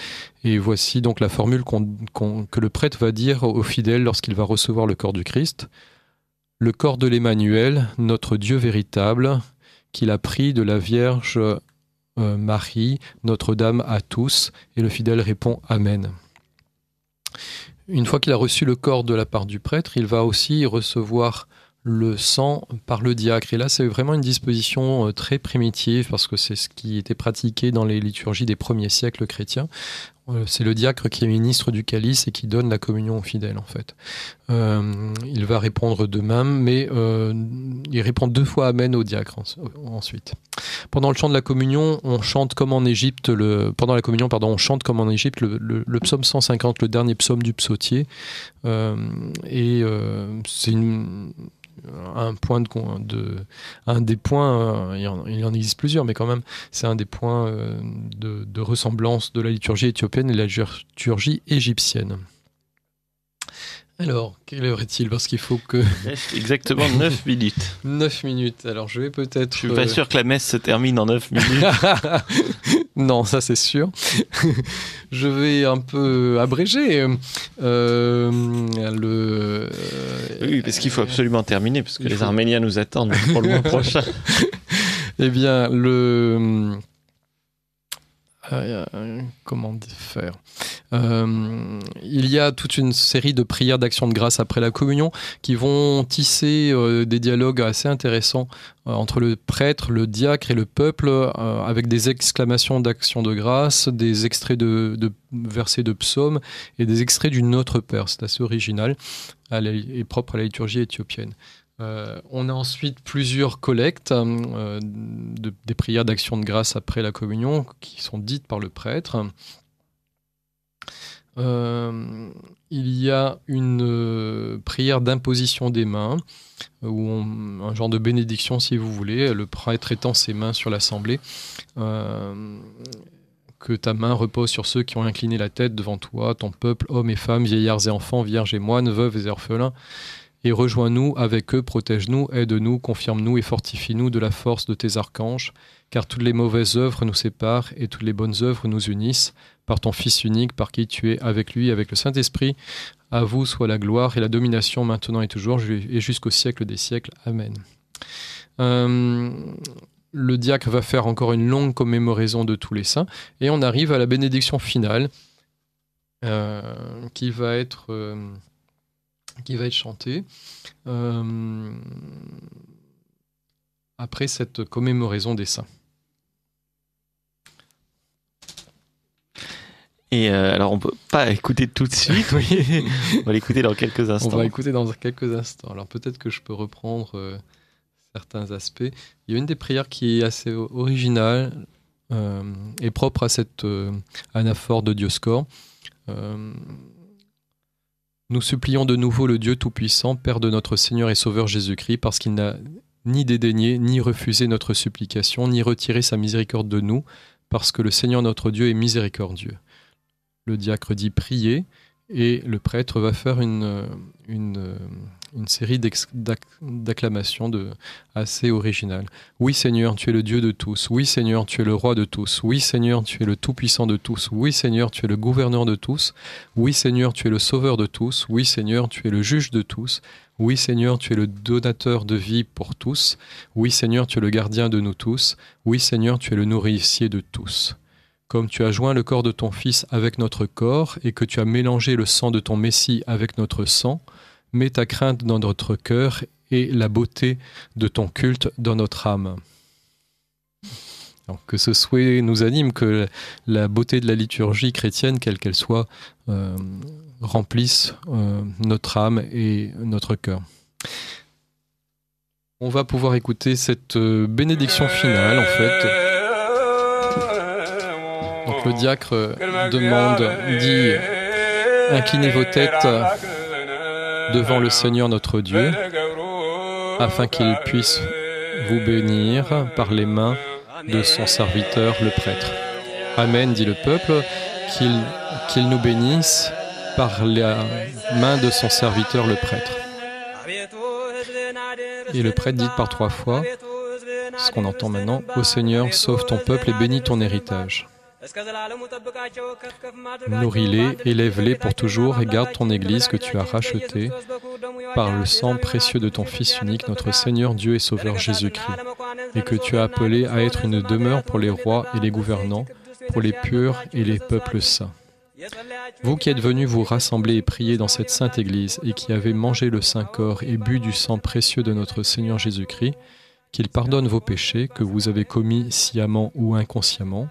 Et voici donc la formule que le prêtre va dire aux fidèles lorsqu'il va recevoir le corps du Christ. Le corps de l'Emmanuel, notre Dieu véritable, qu'il a pris de la Vierge euh, Marie, Notre-Dame à tous. Et le fidèle répond Amen. Une fois qu'il a reçu le corps de la part du prêtre, il va aussi recevoir le sang par le diacre. Et là, c'est vraiment une disposition euh, très primitive parce que c'est ce qui était pratiqué dans les liturgies des premiers siècles chrétiens. Euh, c'est le diacre qui est ministre du calice et qui donne la communion aux fidèles, en fait. Euh, il va répondre de même, mais euh, il répond deux fois Amen au diacre ensuite. Pendant le chant de la communion, on chante comme en Égypte, le, pendant la communion, pardon, on chante comme en Égypte le, psaume 150, le dernier psaume du psautier. et c'est une, euh, un point de, de un des points, euh, il, en, existe plusieurs, mais quand même, c'est un des points euh, de, ressemblance de la liturgie éthiopienne et de la liturgie égyptienne. Alors, quelle heure est-il Parce qu'il faut que... Exactement 9 <laughs> minutes. 9 minutes. Alors, je vais peut-être... Je suis pas sûr que la messe se termine en 9 minutes. <laughs> Non, ça c'est sûr. <laughs> je vais un peu abréger euh, euh, le. Oui, parce qu'il faut absolument terminer, parce que les Arméniens nous attendent pour le mois <laughs> prochain. eh bien, le. Euh, comment faire euh, il y a toute une série de prières d'action de grâce après la communion qui vont tisser euh, des dialogues assez intéressants euh, entre le prêtre, le diacre et le peuple, avec des exclamations d'action de grâce, des extraits de, versets de psaumes et des extraits d'une autre Père. C'est assez original et propre à la liturgie éthiopienne. on a ensuite plusieurs collectes des prières d'action de grâce après la communion qui sont dites par le prêtre. Euh, il y a une euh, prière d'imposition des mains, euh, ou un genre de bénédiction si vous voulez, le prêtre étend ses mains sur l'assemblée. que ta main repose sur ceux qui ont incliné la tête devant toi, ton peuple, hommes et femmes, vieillards et enfants, vierges et moines, veuves et orphelins, et rejoins-nous avec eux, protège-nous, aide-nous, confirme-nous et fortifie-nous de la force de tes archanges, car toutes les mauvaises œuvres nous séparent et toutes les bonnes œuvres nous unissent par ton Fils unique, par qui tu es avec lui, avec le Saint-Esprit. À vous soit la gloire et la domination maintenant et toujours, et jusqu'au siècle des siècles. Amen. Euh, le diacre va faire encore une longue commémoraison de tous les saints, et on arrive à la bénédiction finale euh, qui va être... Euh, qui va être chantée après cette commémoraison des saints. Et euh, alors, on peut pas écouter tout de suite, <laughs> on va l'écouter dans quelques instants. On va écouter dans quelques instants. Alors, peut-être que je peux reprendre euh, certains aspects. Il y a une des prières qui est assez originale euh, et propre à cette anaphore de Dioscor. nous supplions de nouveau le Dieu Tout-Puissant, Père de notre Seigneur et Sauveur Jésus-Christ, parce qu'il n'a ni dédaigné, ni refusé notre supplication, ni retiré sa miséricorde de nous, parce que le Seigneur notre Dieu est miséricordieux le diacre dit prier, et le prêtre va faire une, euh, une, euh, une série d'acclamations assez originales. Oui Seigneur, tu es le Dieu de tous. Oui Seigneur, tu es le Roi de tous. Oui Seigneur, tu es le Tout-Puissant de tous. Oui Seigneur, tu es le Gouverneur de tous. Oui Seigneur, tu es le Sauveur de tous. Oui Seigneur, tu es le Juge de tous. Oui Seigneur, tu es le donateur de vie pour tous. Oui Seigneur, tu es le gardien de nous tous. Oui Seigneur, tu es le nourricier de tous comme tu as joint le corps de ton Fils avec notre corps et que tu as mélangé le sang de ton Messie avec notre sang, mets ta crainte dans notre cœur et la beauté de ton culte dans notre âme. que ce souhait nous anime, que la beauté de la liturgie chrétienne, quelle qu'elle soit, euh, remplisse euh, notre âme et notre cœur. On va pouvoir écouter cette euh, bénédiction finale, en fait. Donc le diacre euh, demande, dit, inclinez vos têtes devant le Seigneur notre Dieu, afin qu'il puisse vous bénir par les mains de son serviteur le prêtre. Amen, dit le peuple, qu'il nous bénisse par la main de son serviteur le prêtre. Et le prêtre dit par trois fois, ce qu'on entend maintenant, Au Seigneur, sauve ton peuple et bénis ton héritage. Nourris-les, élève-les pour toujours et garde ton Église que tu as rachetée par le sang précieux de ton Fils unique, notre Seigneur Dieu et Sauveur Jésus-Christ, et que tu as appelé à être une demeure pour les rois et les gouvernants, pour les purs et les peuples saints. Vous qui êtes venus vous rassembler et prier dans cette sainte Église et qui avez mangé le Saint-Corps et bu du sang précieux de notre Seigneur Jésus-Christ, qu'il pardonne vos péchés que vous avez commis sciemment ou inconsciemment,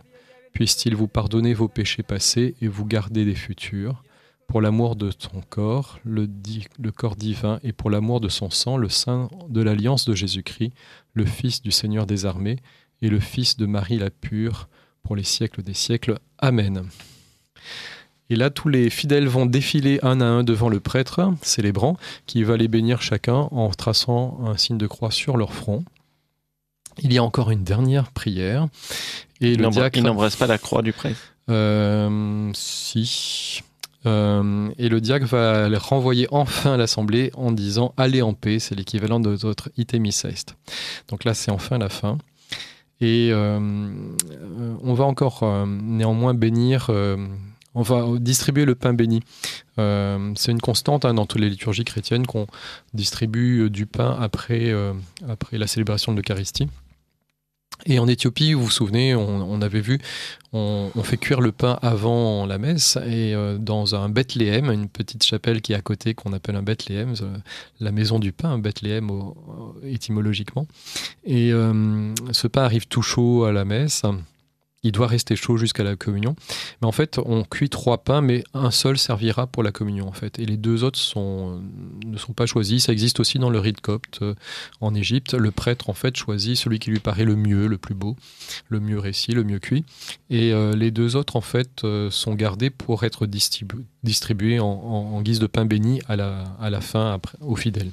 puisse-t-il vous pardonner vos péchés passés et vous garder des futurs, pour l'amour de ton corps, le, le corps divin, et pour l'amour de son sang, le sein de l'alliance de Jésus-Christ, le Fils du Seigneur des armées, et le Fils de Marie la pure, pour les siècles des siècles. Amen. Et là, tous les fidèles vont défiler un à un devant le prêtre, célébrant, qui va les bénir chacun en traçant un signe de croix sur leur front. Il y a encore une dernière prière, et n'embrasse pas la croix du prêtre. Euh, si. Euh, et le diacre va renvoyer enfin l'assemblée en disant Allez en paix, c'est l'équivalent de notre itemis est. Donc là, c'est enfin la fin. Et euh, on va encore néanmoins bénir on va distribuer le pain béni. c'est une constante hein, dans toutes les liturgies chrétiennes qu'on distribue du pain après, après la célébration de l'Eucharistie. Et en Éthiopie, vous vous souvenez, on, avait vu, on, fait cuire le pain avant la messe et euh, dans un Bethléem, une petite chapelle qui est à côté qu'on appelle un Bethléem, euh, la maison du pain, Bethléem euh, étymologiquement. Et ce pain arrive tout chaud à la messe il doit rester chaud jusqu'à la communion. Mais en fait, on cuit trois pains, mais un seul servira pour la communion, en fait. Et les deux autres ne sont pas choisis. Ça existe aussi dans le rite copte euh, en Égypte. Le prêtre, en fait, choisit celui qui lui paraît le mieux, le plus beau, le mieux récit, le mieux cuit. Et euh, les deux autres, en fait, euh, sont gardés pour être distribués en, guise de pain béni à la, à la fin après, aux fidèles.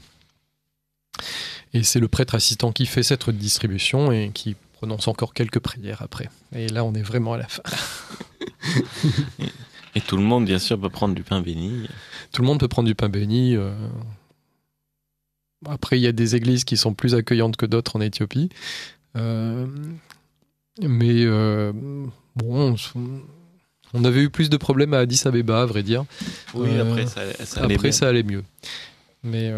Et c'est le prêtre assistant qui fait cette distribution et qui prononce encore quelques prières après. Et là, on est vraiment à la fin. <laughs> et tout le monde, bien sûr, peut prendre du pain béni. Tout le monde peut prendre du pain béni. Euh. Après, il y a des églises qui sont plus accueillantes que d'autres en Éthiopie. Euh, mais euh, bon, on avait eu plus de problèmes à Addis Abeba, à vrai dire. Oui, après, ça, après, ça allait mieux. Mais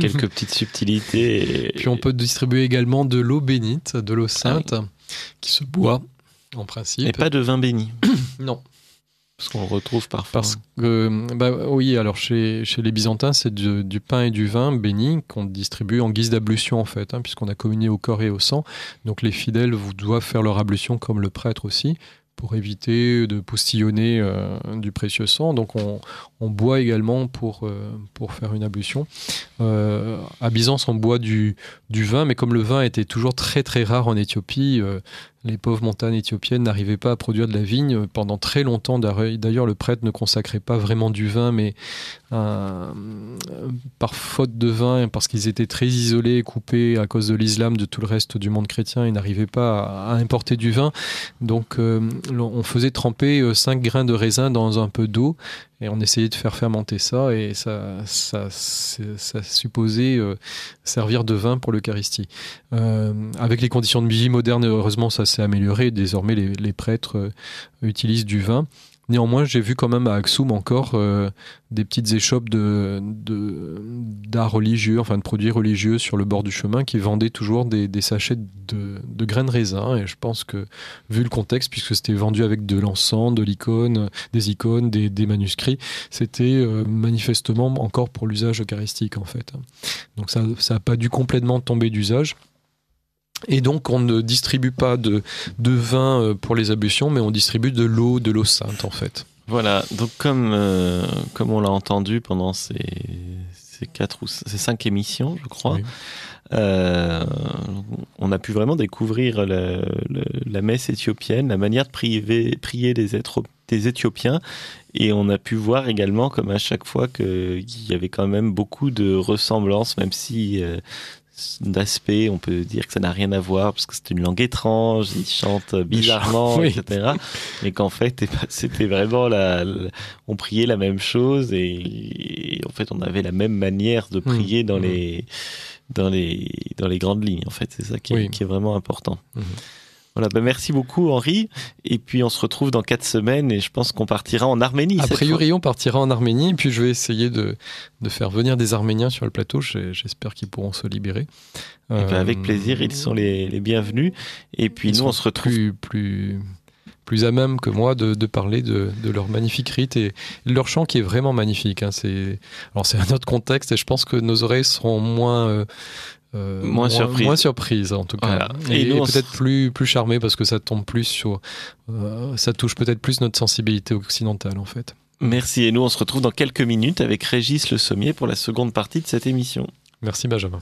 quelques petites subtilités. Puis on peut distribuer également de l'eau bénite, de l'eau ah sainte, qui se boit en principe. Et pas de vin béni. <clears throat> non. Parce qu'on retrouve parfois. Parce que, bah oui, alors chez, les Byzantins, c'est du, pain et du vin béni qu'on distribue en guise d'ablution, en fait, hein, puisqu'on a communié au corps et au sang. Donc les fidèles vous doivent faire leur ablution comme le prêtre aussi pour éviter de postillonner euh, du précieux sang. Donc on, boit également pour, euh, pour faire une ablution. Euh, à Byzance, on boit du, vin, mais comme le vin était toujours très très rare en Éthiopie, les pauvres montagnes éthiopiennes n'arrivaient pas à produire de la vigne pendant très longtemps. D'ailleurs, le prêtre ne consacrait pas vraiment du vin, mais euh, par faute de vin, parce qu'ils étaient très isolés, coupés à cause de l'islam, de tout le reste du monde chrétien, ils n'arrivaient pas à, importer du vin. Donc, euh, on faisait tremper 5 euh, grains de raisin dans un peu d'eau et on essayait de faire fermenter ça et ça, ça, ça supposait euh, servir de vin pour l'Eucharistie. Euh, avec les conditions de vie modernes, heureusement, ça s'est amélioré. Désormais, les prêtres euh, utilisent du vin. Néanmoins, j'ai vu quand même à Aksum encore euh, des petites échoppes de, d'art religieux, enfin de produits religieux sur le bord du chemin qui vendaient toujours des, sachets de, de, graines raisin. Et je pense que, vu le contexte, puisque c'était vendu avec de l'encens, de l'icône, des icônes, des, manuscrits, c'était euh, manifestement encore pour l'usage eucharistique en fait. Donc ça n'a pas dû complètement tomber d'usage. Et donc, on ne distribue pas de, de vin euh, pour les ablutions, mais on distribue de l'eau, de l'eau sainte, en fait. Voilà, donc comme, euh, comme on l'a entendu pendant ces, ces, quatre ou ces cinq émissions, je crois, euh, on a pu vraiment découvrir la, la, messe éthiopienne, la manière de prier des êtres des Éthiopiens. Et on a pu voir également, comme à chaque fois, qu'il y avait quand même beaucoup de ressemblances, même si d'aspect, on peut dire que ça n'a rien à voir parce que c'est une langue étrange, ils chantent bizarrement, etc. Mais qu'en fait, eh ben, c'était vraiment là, on priait la même chose et, en fait, on avait la même manière de hmm. prier dans hmm. les dans les dans les grandes lignes. En fait, c'est ça qui est, vraiment important. Hmm. Bah, merci beaucoup Henri. Et puis on se retrouve dans quatre semaines et je pense qu'on partira en Arménie. A priori, on partira en Arménie. Et puis je vais essayer de, faire venir des Arméniens sur le plateau. J'espère qu'ils pourront se libérer. Eh ben, avec euh, plaisir, ils sont les, bienvenus. Et puis nous, on se retrouve. Plus, plus, plus à même que moi de, parler de, leur magnifique rite et leur chant qui est vraiment magnifique. Hein. C'est c'est un autre contexte et je pense que nos oreilles seront moins euh, euh, moins, surprise. moins surprise en tout cas et, peut-être plus plus charmé parce que ça tombe plus sur euh, ça touche peut-être plus notre sensibilité occidentale en fait merci et nous on se retrouve dans quelques minutes avec Régis Le Sommier pour la seconde partie de cette émission merci Benjamin